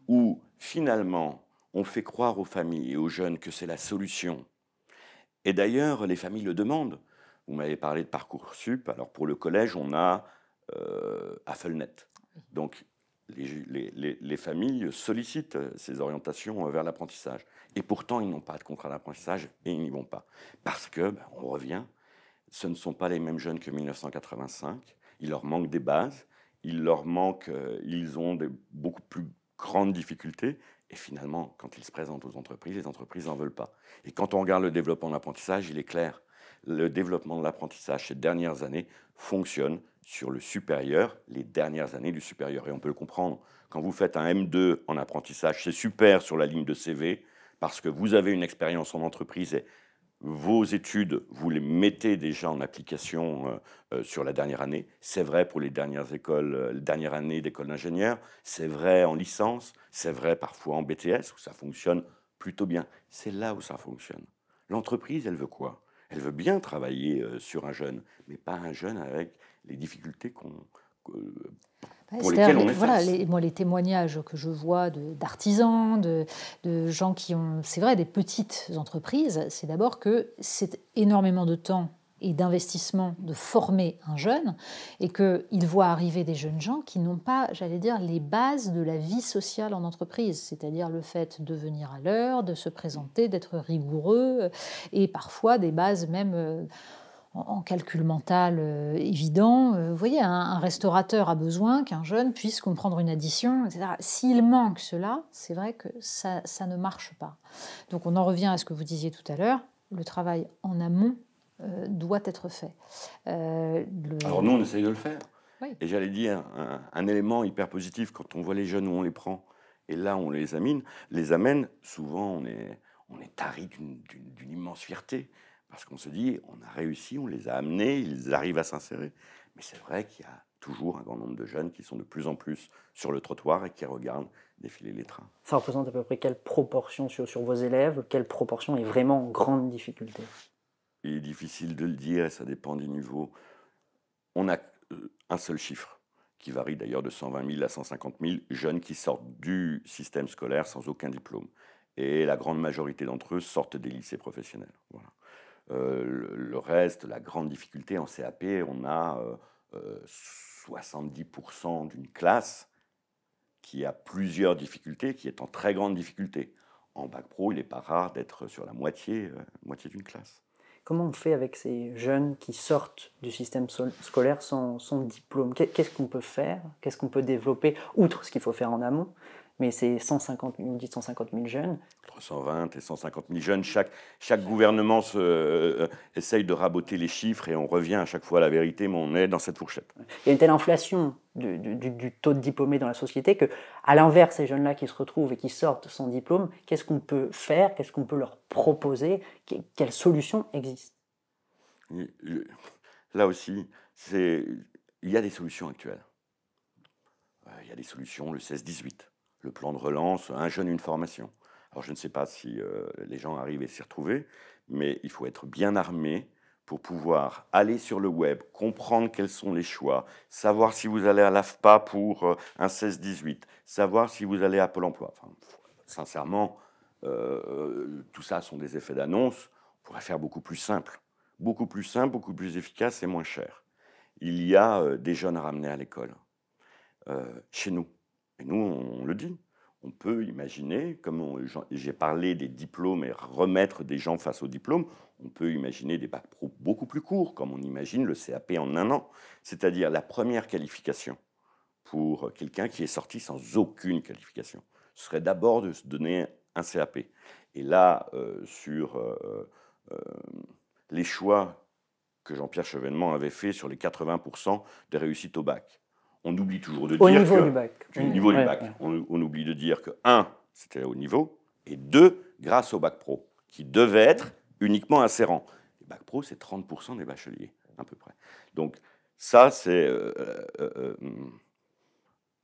où finalement on fait croire aux familles et aux jeunes que c'est la solution. Et d'ailleurs, les familles le demandent. Vous m'avez parlé de Parcoursup, alors pour le collège, on a euh, AffleNet. Donc les, familles sollicitent ces orientations vers l'apprentissage. Et pourtant, ils n'ont pas de contrat d'apprentissage et ils n'y vont pas. Parce que, ben, on revient, ce ne sont pas les mêmes jeunes que 1985. Il leur manque des bases, il leur manque, euh, ils ont des beaucoup plus grandes difficultés. Et finalement, quand ils se présentent aux entreprises, les entreprises n'en veulent pas. Et quand on regarde le développement de l'apprentissage, il est clair. Le développement de l'apprentissage ces dernières années fonctionne sur le supérieur, les dernières années du supérieur. Et on peut le comprendre. Quand vous faites un M2 en apprentissage, c'est super sur la ligne de CV parce que vous avez une expérience en entreprise et vos études, vous les mettez déjà en application euh, euh, sur la dernière année. C'est vrai pour les dernières écoles, dernière euh, les années d'école d'ingénieur. C'est vrai en licence. C'est vrai parfois en BTS où ça fonctionne plutôt bien. C'est là où ça fonctionne. L'entreprise, elle veut quoi elle veut bien travailler euh, sur un jeune, mais pas un jeune avec les difficultés qu'on pour lesquels on voilà, les, témoignages que je vois d'artisans, de, gens qui ont, c'est vrai, des petites entreprises, c'est d'abord que c'est énormément de temps et d'investissement de former un jeune et qu'il voit arriver des jeunes gens qui n'ont pas, j'allais dire, les bases de la vie sociale en entreprise, c'est-à-dire le fait de venir à l'heure, de se présenter, d'être rigoureux et parfois des bases même euh, en calcul mental euh, évident. Euh, vous voyez, un, restaurateur a besoin qu'un jeune puisse comprendre une addition, etc. S'il manque cela, c'est vrai que ça, ça ne marche pas. Donc on en revient à ce que vous disiez tout à l'heure, le travail en amont euh, doit être fait. Euh, Alors nous, on essaye de le faire. Et j'allais dire, un, élément hyper positif, quand on voit les jeunes où on les prend, et là on les amène, les amène, souvent on est, on est tari d'une immense fierté, parce qu'on se dit, on a réussi, on les a amenés, ils arrivent à s'insérer. Mais c'est vrai qu'il y a toujours un grand nombre de jeunes qui sont de plus en plus sur le trottoir et qui regardent défiler les trains. Ça représente à peu près quelle proportion sur vos élèves, quelle proportion est vraiment en grande difficulté il est difficile de le dire ça dépend des niveaux. On a euh, un seul chiffre qui varie d'ailleurs de 120 000 à 150 000 jeunes qui sortent du système scolaire sans aucun diplôme. Et la grande majorité d'entre eux sortent des lycées professionnels. Euh, le, reste, la grande difficulté en CAP, on a 70% euh, d'une classe qui a plusieurs difficultés, qui est en très grande difficulté. En bac pro, il n'est pas rare d'être sur la moitié d'une classe. Comment on fait avec ces jeunes qui sortent du système scolaire sans, diplôme Qu'est-ce qu'on peut faire Qu'est-ce qu'on peut développer, outre ce qu'il faut faire en amont mais c'est 150 000, 150 000 jeunes. 320 et 150 000 jeunes. Chaque, chaque gouvernement se, euh, euh, essaye de raboter les chiffres et on revient à chaque fois à la vérité, mais on est dans cette fourchette. Il y a une telle inflation du, taux de diplômés dans la société que, l'inverse, ces jeunes-là qui se retrouvent et qui sortent sans diplôme, qu'est-ce qu'on peut faire Qu'est-ce qu'on peut leur proposer Quelles solutions existent Là aussi, il y a des solutions actuelles. Euh, il y a des solutions, le 16-18 le plan de relance, un jeune, une formation. Alors je ne sais pas si euh, les gens arrivent et s'y retrouver, mais il faut être bien armé pour pouvoir aller sur le web, comprendre quels sont les choix, savoir si vous allez à l'AFPA pour euh, un 16-18, savoir si vous allez à Pôle emploi. sincèrement, euh, tout ça sont des effets d'annonce. On pourrait faire beaucoup plus simple. Beaucoup plus simple, beaucoup plus efficace et moins cher. Il y a des jeunes à ramener à l'école, chez nous et nous, on, le dit. On peut imaginer, comme j'ai parlé des diplômes et remettre des gens face aux diplômes, on peut imaginer des bacs pro beaucoup plus courts, comme on imagine le CAP en un an, c'est-à-dire la première qualification pour quelqu'un qui est sorti sans aucune qualification. Ce serait d'abord de se donner un CAP. Et là, euh, sur euh, euh, les choix que Jean-Pierre Chevènement avait fait sur les 80% des réussites au bac, on oublie toujours de dire niveau bac. On, oublie de dire que, un, c'était au niveau, et deux, grâce au bac pro, qui devait être uniquement insérant. Le bac pro, c'est 30% des bacheliers, à peu près. Donc, ça, c'est euh, euh, euh,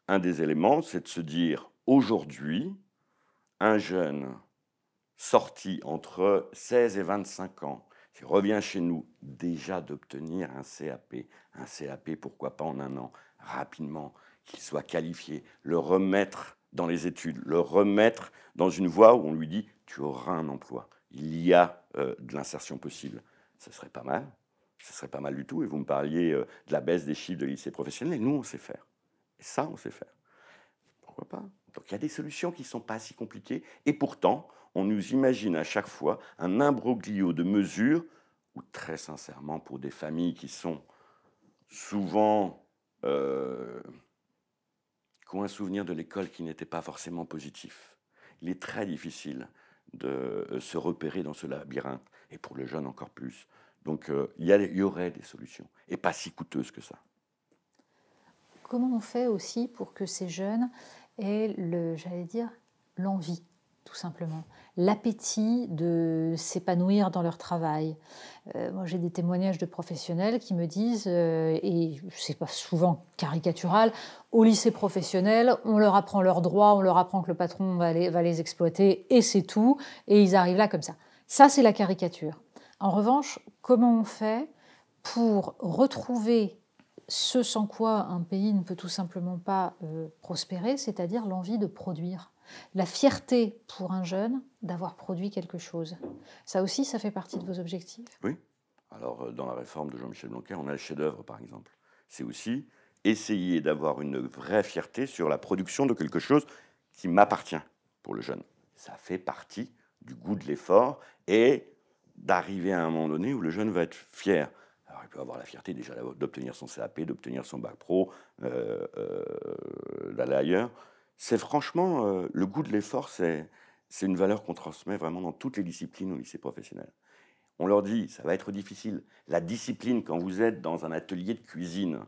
un des éléments, c'est de se dire, aujourd'hui, un jeune sorti entre 16 et 25 ans, qui revient chez nous, déjà d'obtenir un CAP, un CAP, pourquoi pas en un an, rapidement, qu'il soit qualifié, le remettre dans les études, le remettre dans une voie où on lui dit tu auras un emploi, il y a euh, de l'insertion possible. Ce serait pas mal, ce serait pas mal du tout. Et vous me parliez euh, de la baisse des chiffres de lycées professionnels, Nous, on sait faire. Et ça, on sait faire. Pourquoi pas Donc il y a des solutions qui ne sont pas si compliquées. Et pourtant, on nous imagine à chaque fois un imbroglio de mesures ou très sincèrement, pour des familles qui sont souvent euh, qui un souvenir de l'école qui n'était pas forcément positif. Il est très difficile de euh, se repérer dans ce labyrinthe, et pour le jeune encore plus. Donc euh, il y, y, aurait des solutions, et pas si coûteuses que ça. Comment on fait aussi pour que ces jeunes aient, le, j'allais dire, l'envie tout simplement. L'appétit de s'épanouir dans leur travail. Euh, moi, j'ai des témoignages de professionnels qui me disent, euh, et c'est pas souvent caricatural, au lycée professionnel, on leur apprend leurs droits, on leur apprend que le patron va les, exploiter, et c'est tout, et ils arrivent là comme ça. Ça, c'est la caricature. En revanche, comment on fait pour retrouver ce sans quoi un pays ne peut tout simplement pas euh, prospérer, c'est-à-dire l'envie de produire la fierté pour un jeune d'avoir produit quelque chose. Ça aussi, ça fait partie de vos objectifs Oui. Alors, euh, dans la réforme de Jean-Michel Blanquer, on a le chef-d'œuvre, par exemple. C'est aussi essayer d'avoir une vraie fierté sur la production de quelque chose qui m'appartient pour le jeune. Ça fait partie du goût de l'effort et d'arriver à un moment donné où le jeune va être fier. Alors, il peut avoir la fierté déjà d'obtenir son CAP, d'obtenir son bac pro, euh, euh, d'aller ailleurs c'est franchement euh, le goût de l'effort, c'est une valeur qu'on transmet vraiment dans toutes les disciplines au lycée professionnel. On leur dit, ça va être difficile. La discipline, quand vous êtes dans un atelier de cuisine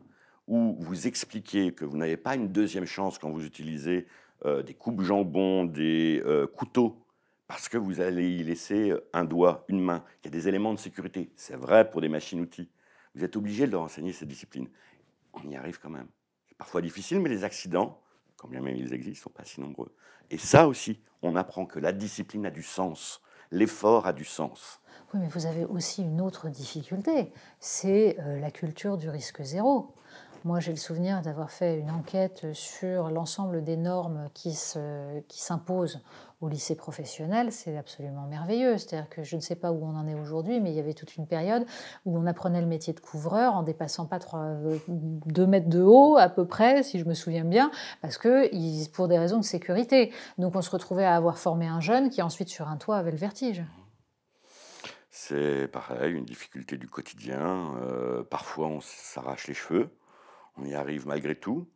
où vous expliquez que vous n'avez pas une deuxième chance quand vous utilisez euh, des coupes jambon, des euh, couteaux, parce que vous allez y laisser un doigt, une main, il y a des éléments de sécurité. C'est vrai pour des machines-outils. Vous êtes obligé de leur enseigner cette discipline. On y arrive quand même. C'est parfois difficile, mais les accidents, quand bien même ils existent, ils sont pas si nombreux. Et ça aussi, on apprend que la discipline a du sens, l'effort a du sens. Oui, mais vous avez aussi une autre difficulté, c'est euh, la culture du risque zéro. Moi, j'ai le souvenir d'avoir fait une enquête sur l'ensemble des normes qui s'imposent au lycée professionnel, c'est absolument merveilleux. C'est-à-dire que je ne sais pas où on en est aujourd'hui, mais il y avait toute une période où on apprenait le métier de couvreur en dépassant pas 3, 2 euh, mètres de haut à peu près, si je me souviens bien, parce que pour des raisons de sécurité. Donc on se retrouvait à avoir formé un jeune qui ensuite sur un toit avait le vertige. C'est pareil, une difficulté du quotidien. Euh, parfois on s'arrache les cheveux on y arrive malgré tout.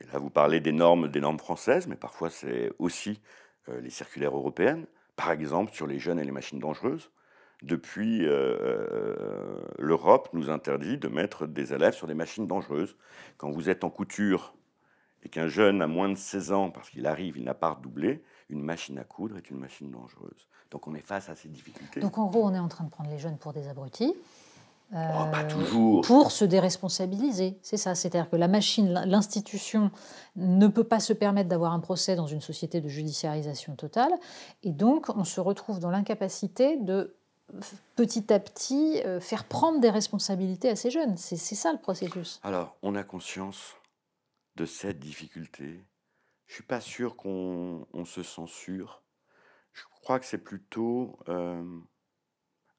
Et là, vous parlez des normes, des normes françaises, mais parfois c'est aussi euh, les circulaires européennes, par exemple sur les jeunes et les machines dangereuses. Depuis, euh, euh, l'Europe nous interdit de mettre des élèves sur des machines dangereuses. Quand vous êtes en couture et qu'un jeune a moins de 16 ans, parce qu'il arrive, il n'a pas redoublé, une machine à coudre est une machine dangereuse. Donc on est face à ces difficultés. Donc en gros, on est en train de prendre les jeunes pour des abrutis. Euh, oh, toujours. Pour se déresponsabiliser, c'est ça. C'est-à-dire que la machine, l'institution ne peut pas se permettre d'avoir un procès dans une société de judiciarisation totale. Et donc, on se retrouve dans l'incapacité de petit à petit euh, faire prendre des responsabilités à ces jeunes. C'est ça le processus. Alors, on a conscience de cette difficulté. Je suis pas sûr qu'on se censure. Je crois que c'est plutôt... Euh,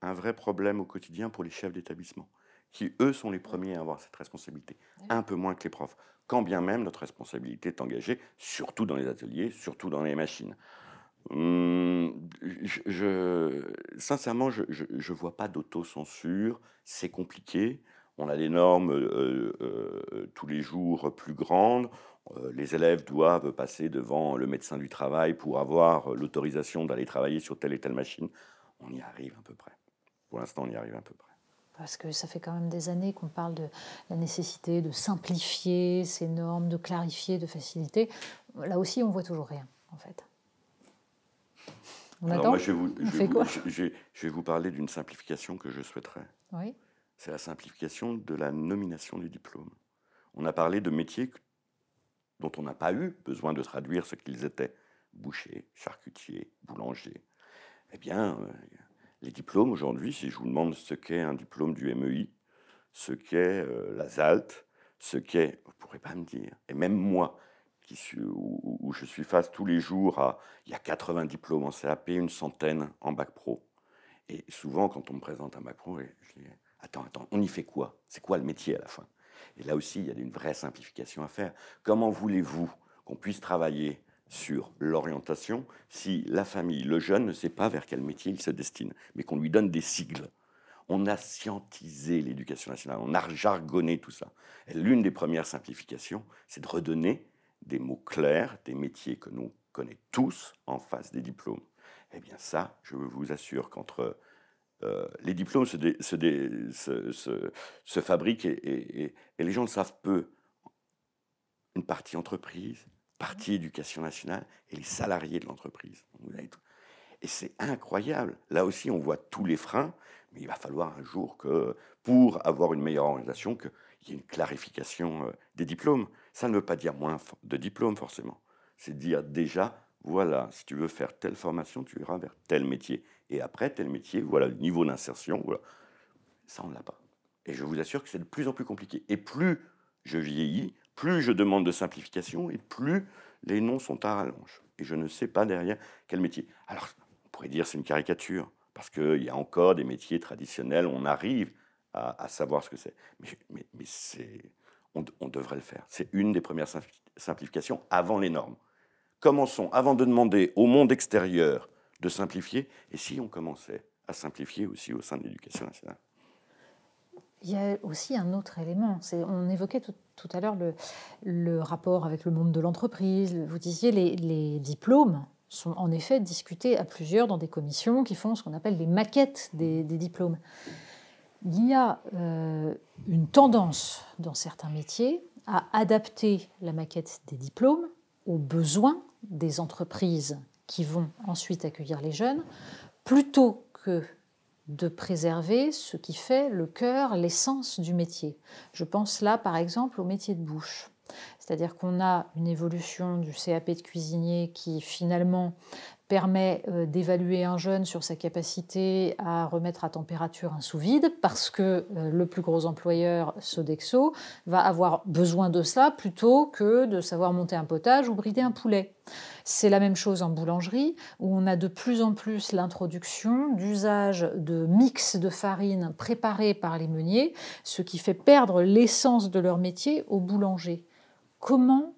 un vrai problème au quotidien pour les chefs d'établissement, qui eux sont les premiers à avoir cette responsabilité, un peu moins que les profs, quand bien même notre responsabilité est engagée, surtout dans les ateliers, surtout dans les machines. Hum, je, sincèrement, je ne vois pas d'auto-censure. c'est compliqué. On a des normes euh, euh, tous les jours plus grandes. Euh, les élèves doivent passer devant le médecin du travail pour avoir l'autorisation d'aller travailler sur telle et telle machine. On y arrive à peu près pour l'instant, on y arrive à peu près. Parce que ça fait quand même des années qu'on parle de la nécessité de simplifier ces normes, de clarifier, de faciliter. Là aussi, on voit toujours rien, en fait. On attend. Moi, je vais vous, je vais parler d'une simplification que je souhaiterais. Oui. C'est la simplification de la nomination du diplôme. On a parlé de métiers dont on n'a pas eu besoin de traduire ce qu'ils étaient boucher, charcutier, boulanger. Eh bien, euh, les diplômes, aujourd'hui, si je vous demande ce qu'est un diplôme du MEI, ce qu'est l'ASALT, euh, la ZALT, ce qu'est, vous ne pourrez pas me dire. Et même moi, qui où, où, je suis face tous les jours à, il y a 80 diplômes en CAP, une centaine en bac pro. Et souvent, quand on me présente un bac pro, je dis, attends, attends, on y fait quoi C'est quoi le métier à la fin Et là aussi, il y a une vraie simplification à faire. Comment voulez-vous qu'on puisse travailler sur l'orientation si la famille, le jeune, ne sait pas vers quel métier il se destine, mais qu'on lui donne des sigles. On a scientisé l'éducation nationale, on a jargonné tout ça. L'une des premières simplifications, c'est de redonner des mots clairs, des métiers que nous connaissons tous en face des diplômes. Eh bien ça, je vous assure qu'entre euh, les diplômes se, fabriquent et, et les gens le savent peu. Une partie entreprise, partie éducation nationale et les salariés de l'entreprise. Et c'est incroyable. Là aussi, on voit tous les freins, mais il va falloir un jour que, pour avoir une meilleure organisation, qu'il y ait une clarification euh, des diplômes. Ça ne veut pas dire moins de diplômes, forcément. C'est dire déjà, voilà, si tu veux faire telle formation, tu iras vers tel métier. Et après, tel métier, voilà le niveau d'insertion. Voilà. Ça, on ne l'a pas. Et je vous assure que c'est de plus en plus compliqué. Et plus je vieillis, plus je demande de simplification et plus les noms sont à rallonge. Et je ne sais pas derrière quel métier. Alors, on pourrait dire c'est une caricature, parce qu'il y a encore des métiers traditionnels, on arrive à, savoir ce que c'est. Mais, c'est, on, devrait le faire. C'est une des premières simplifications avant les normes. Commençons, avant de demander au monde extérieur de simplifier, et si on commençait à simplifier aussi au sein de l'éducation nationale il y a aussi un autre élément. On évoquait tout, à l'heure le, rapport avec le monde de l'entreprise. Vous disiez les, les diplômes sont en effet discutés à plusieurs dans des commissions qui font ce qu'on appelle les maquettes des, diplômes. Il y a euh, une tendance dans certains métiers à adapter la maquette des diplômes aux besoins des entreprises qui vont ensuite accueillir les jeunes, plutôt que de préserver ce qui fait le cœur, l'essence du métier. Je pense là, par exemple, au métier de bouche. C'est-à-dire qu'on a une évolution du CAP de cuisinier qui finalement permet euh, d'évaluer un jeune sur sa capacité à remettre à température un sous-vide parce que euh, le plus gros employeur, Sodexo, va avoir besoin de ça plutôt que de savoir monter un potage ou brider un poulet. C'est la même chose en boulangerie, où on a de plus en plus l'introduction d'usage de mix de farine préparés par les meuniers, ce qui fait perdre l'essence de leur métier aux boulangers. Comment,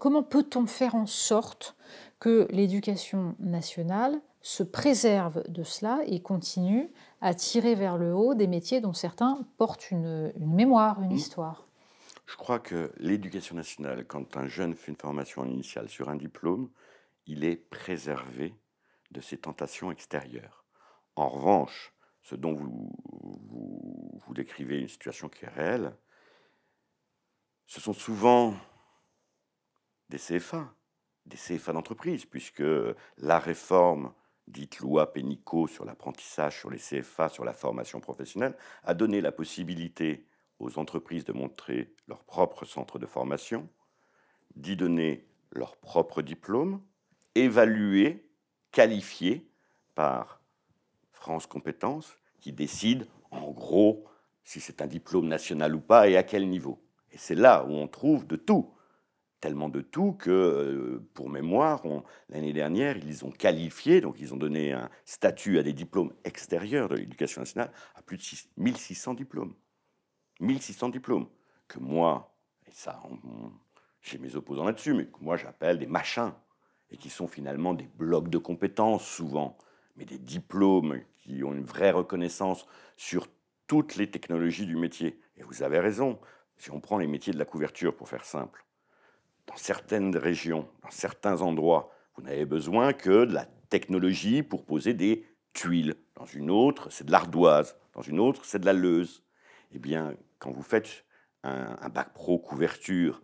comment peut-on faire en sorte que l'éducation nationale se préserve de cela et continue à tirer vers le haut des métiers dont certains portent une, mémoire, une mmh. histoire Je crois que l'éducation nationale, quand un jeune fait une formation initiale sur un diplôme, il est préservé de ses tentations extérieures. En revanche, ce dont vous décrivez une situation qui est réelle, ce sont souvent des CFA des CFA d'entreprise, puisque la réforme dite loi Pénicaud sur l'apprentissage, sur les CFA, sur la formation professionnelle, a donné la possibilité aux entreprises de montrer leur propre centre de formation, d'y donner leur propre diplôme, évalué, qualifié par France Compétences, qui décide en gros si c'est un diplôme national ou pas et à quel niveau. Et c'est là où on trouve de tout tellement de tout que, euh, pour mémoire, l'année dernière, ils ont qualifié, donc ils ont donné un statut à des diplômes extérieurs de l'éducation nationale, à plus de 1600 diplômes. 1600 diplômes que moi, et ça, j'ai mes opposants là-dessus, mais que moi j'appelle des machins, et qui sont finalement des blocs de compétences souvent, mais des diplômes qui ont une vraie reconnaissance sur toutes les technologies du métier. Et vous avez raison, si on prend les métiers de la couverture, pour faire simple, dans certaines régions, dans certains endroits, vous n'avez besoin que de la technologie pour poser des tuiles. Dans une autre, c'est de l'ardoise. Dans une autre, c'est de la leuse. Eh bien, quand vous faites un, bac pro couverture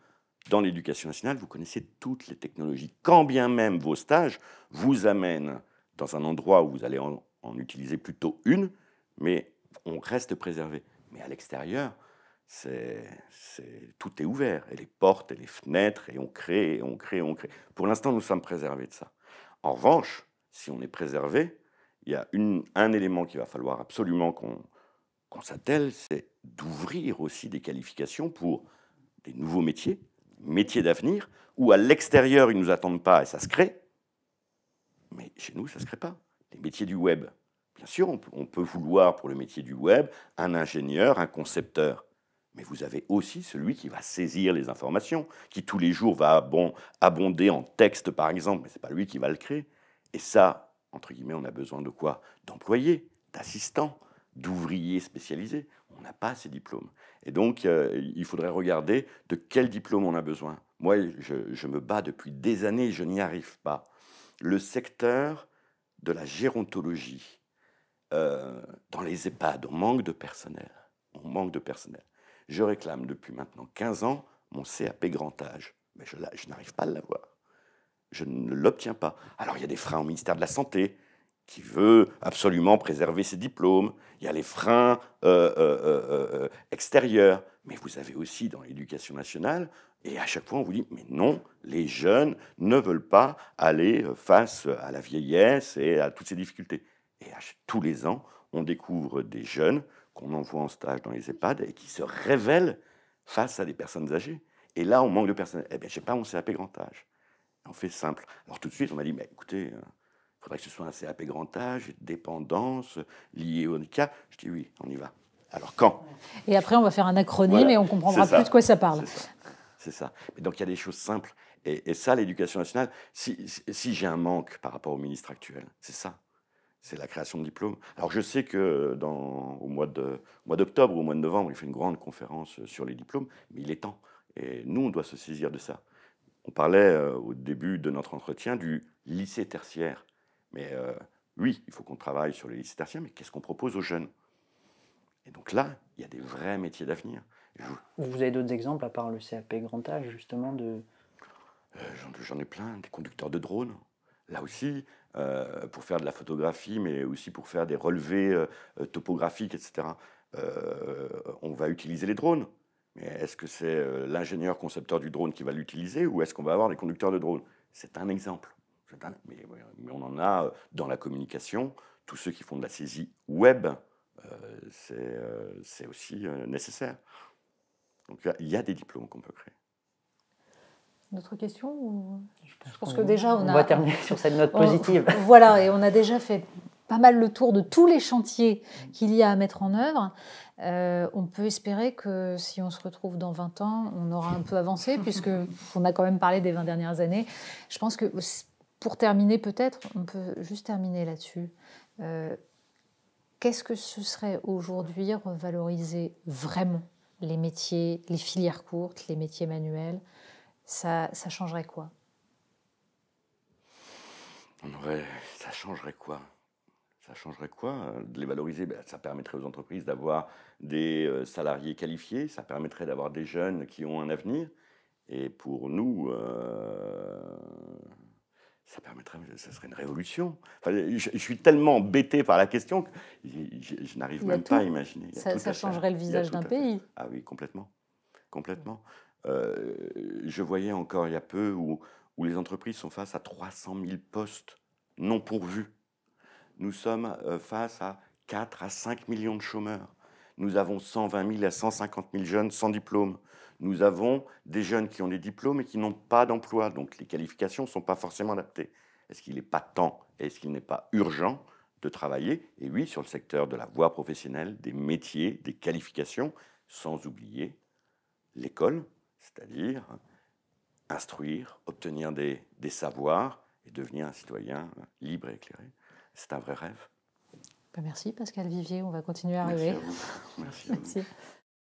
dans l'éducation nationale, vous connaissez toutes les technologies. Quand bien même vos stages vous amènent dans un endroit où vous allez en utiliser plutôt une, mais on reste préservé. Mais à l'extérieur, c'est, tout est ouvert, et les portes, et les fenêtres, et on crée, et on crée, on crée. Pour l'instant, nous sommes préservés de ça. En revanche, si on est préservé, il y a une, un élément qu'il va falloir absolument qu'on, qu'on s'attelle, c'est d'ouvrir aussi des qualifications pour des nouveaux métiers, métiers d'avenir, où à l'extérieur, ils ne nous attendent pas et ça se crée. Mais chez nous, ça ne se crée pas. Les métiers du web. Bien sûr, on peut vouloir pour le métier du web un ingénieur, un concepteur mais vous avez aussi celui qui va saisir les informations, qui tous les jours va bon, abonder en texte, par exemple, mais ce n'est pas lui qui va le créer. Et ça, entre guillemets, on a besoin de quoi D'employés, d'assistants, d'ouvriers spécialisés. On n'a pas ces diplômes. Et donc, euh, il faudrait regarder de quel diplôme on a besoin. Moi, je, me bats depuis des années, je n'y arrive pas. Le secteur de la gérontologie, euh, dans les EHPAD, on manque de personnel. On manque de personnel. Je réclame depuis maintenant 15 ans mon CAP grand âge, mais je, n'arrive pas à l'avoir. Je ne l'obtiens pas. Alors il y a des freins au ministère de la Santé qui veut absolument préserver ses diplômes. Il y a les freins euh, euh, euh, extérieurs. Mais vous avez aussi dans l'éducation nationale, et à chaque fois on vous dit, mais non, les jeunes ne veulent pas aller face à la vieillesse et à toutes ces difficultés. Et tous les ans, on découvre des jeunes qu'on envoie en stage dans les EHPAD et qui se révèle face à des personnes âgées. Et là, on manque de personnes Eh bien, je sais pas, on CAP grand âge. On fait simple. Alors tout de suite, on m'a dit, mais écoutez, il euh, faudrait que ce soit un CAP grand âge, dépendance, lié au cas. Je dis oui, on y va. Alors quand Et après, on va faire un acronyme et on comprendra plus de quoi ça parle. C'est ça. Mais donc il y a des choses simples. Et, ça, l'éducation nationale, si j'ai un manque par rapport au ministre actuel, c'est ça c'est la création de diplômes. Alors je sais que dans, au mois d'octobre ou au mois de novembre, il fait une grande conférence euh, sur les diplômes, mais il est temps. Et nous, on doit se saisir de ça. On parlait euh, au début de notre entretien du lycée tertiaire. Mais euh, oui, il faut qu'on travaille sur le lycée tertiaire. mais qu'est-ce qu'on propose aux jeunes Et donc là, il y a des vrais métiers d'avenir. Vous avez d'autres exemples, à part le CAP Grand Âge, justement de... J'en ai plein, des conducteurs de drones là aussi, euh, pour faire de la photographie, mais aussi pour faire des relevés euh, topographiques, etc. Euh, on va utiliser les drones. Mais est-ce que c'est l'ingénieur concepteur du drone qui va l'utiliser ou est-ce qu'on va avoir des conducteurs de drones C'est un exemple. Mais, on en a dans la communication, tous ceux qui font de la saisie web, c'est aussi nécessaire. Donc il y a des diplômes qu'on peut créer. D'autres questions ou... je, pense que déjà on, on va terminer sur cette note positive. voilà, et on a déjà fait pas mal le tour de tous les chantiers qu'il y a à mettre en œuvre. Euh, on peut espérer que si on se retrouve dans 20 ans, on aura un peu avancé, puisque on a quand même parlé des 20 dernières années. Je pense que pour terminer, peut-être, on peut juste terminer là-dessus. Euh, qu'est-ce que ce serait aujourd'hui revaloriser vraiment les métiers, les filières courtes, les métiers manuels ça, changerait quoi Ça changerait quoi ça changerait quoi de les valoriser ben, Ça permettrait aux entreprises d'avoir des euh, salariés qualifiés, ça permettrait d'avoir des jeunes qui ont un avenir. Et pour nous, euh, ça permettrait, ça serait une révolution. je, suis tellement embêté par la question que je, n'arrive même pas à imaginer. Ça, changerait le visage d'un pays. Ah oui, complètement. Complètement. Euh, je voyais encore il y a peu où, où, les entreprises sont face à 300 000 postes non pourvus. Nous sommes euh, face à 4 à 5 millions de chômeurs. Nous avons 120 000 à 150 000 jeunes sans diplôme. Nous avons des jeunes qui ont des diplômes et qui n'ont pas d'emploi, donc les qualifications ne sont pas forcément adaptées. Est-ce qu'il n'est pas temps, est-ce qu'il n'est pas urgent de travailler, et oui, sur le secteur de la voie professionnelle, des métiers, des qualifications, sans oublier l'école, c'est-à-dire instruire, obtenir des, des, savoirs et devenir un citoyen libre et éclairé. C'est un vrai rêve. Bah, merci Pascal Vivier, on va continuer à rêver. Merci. Merci.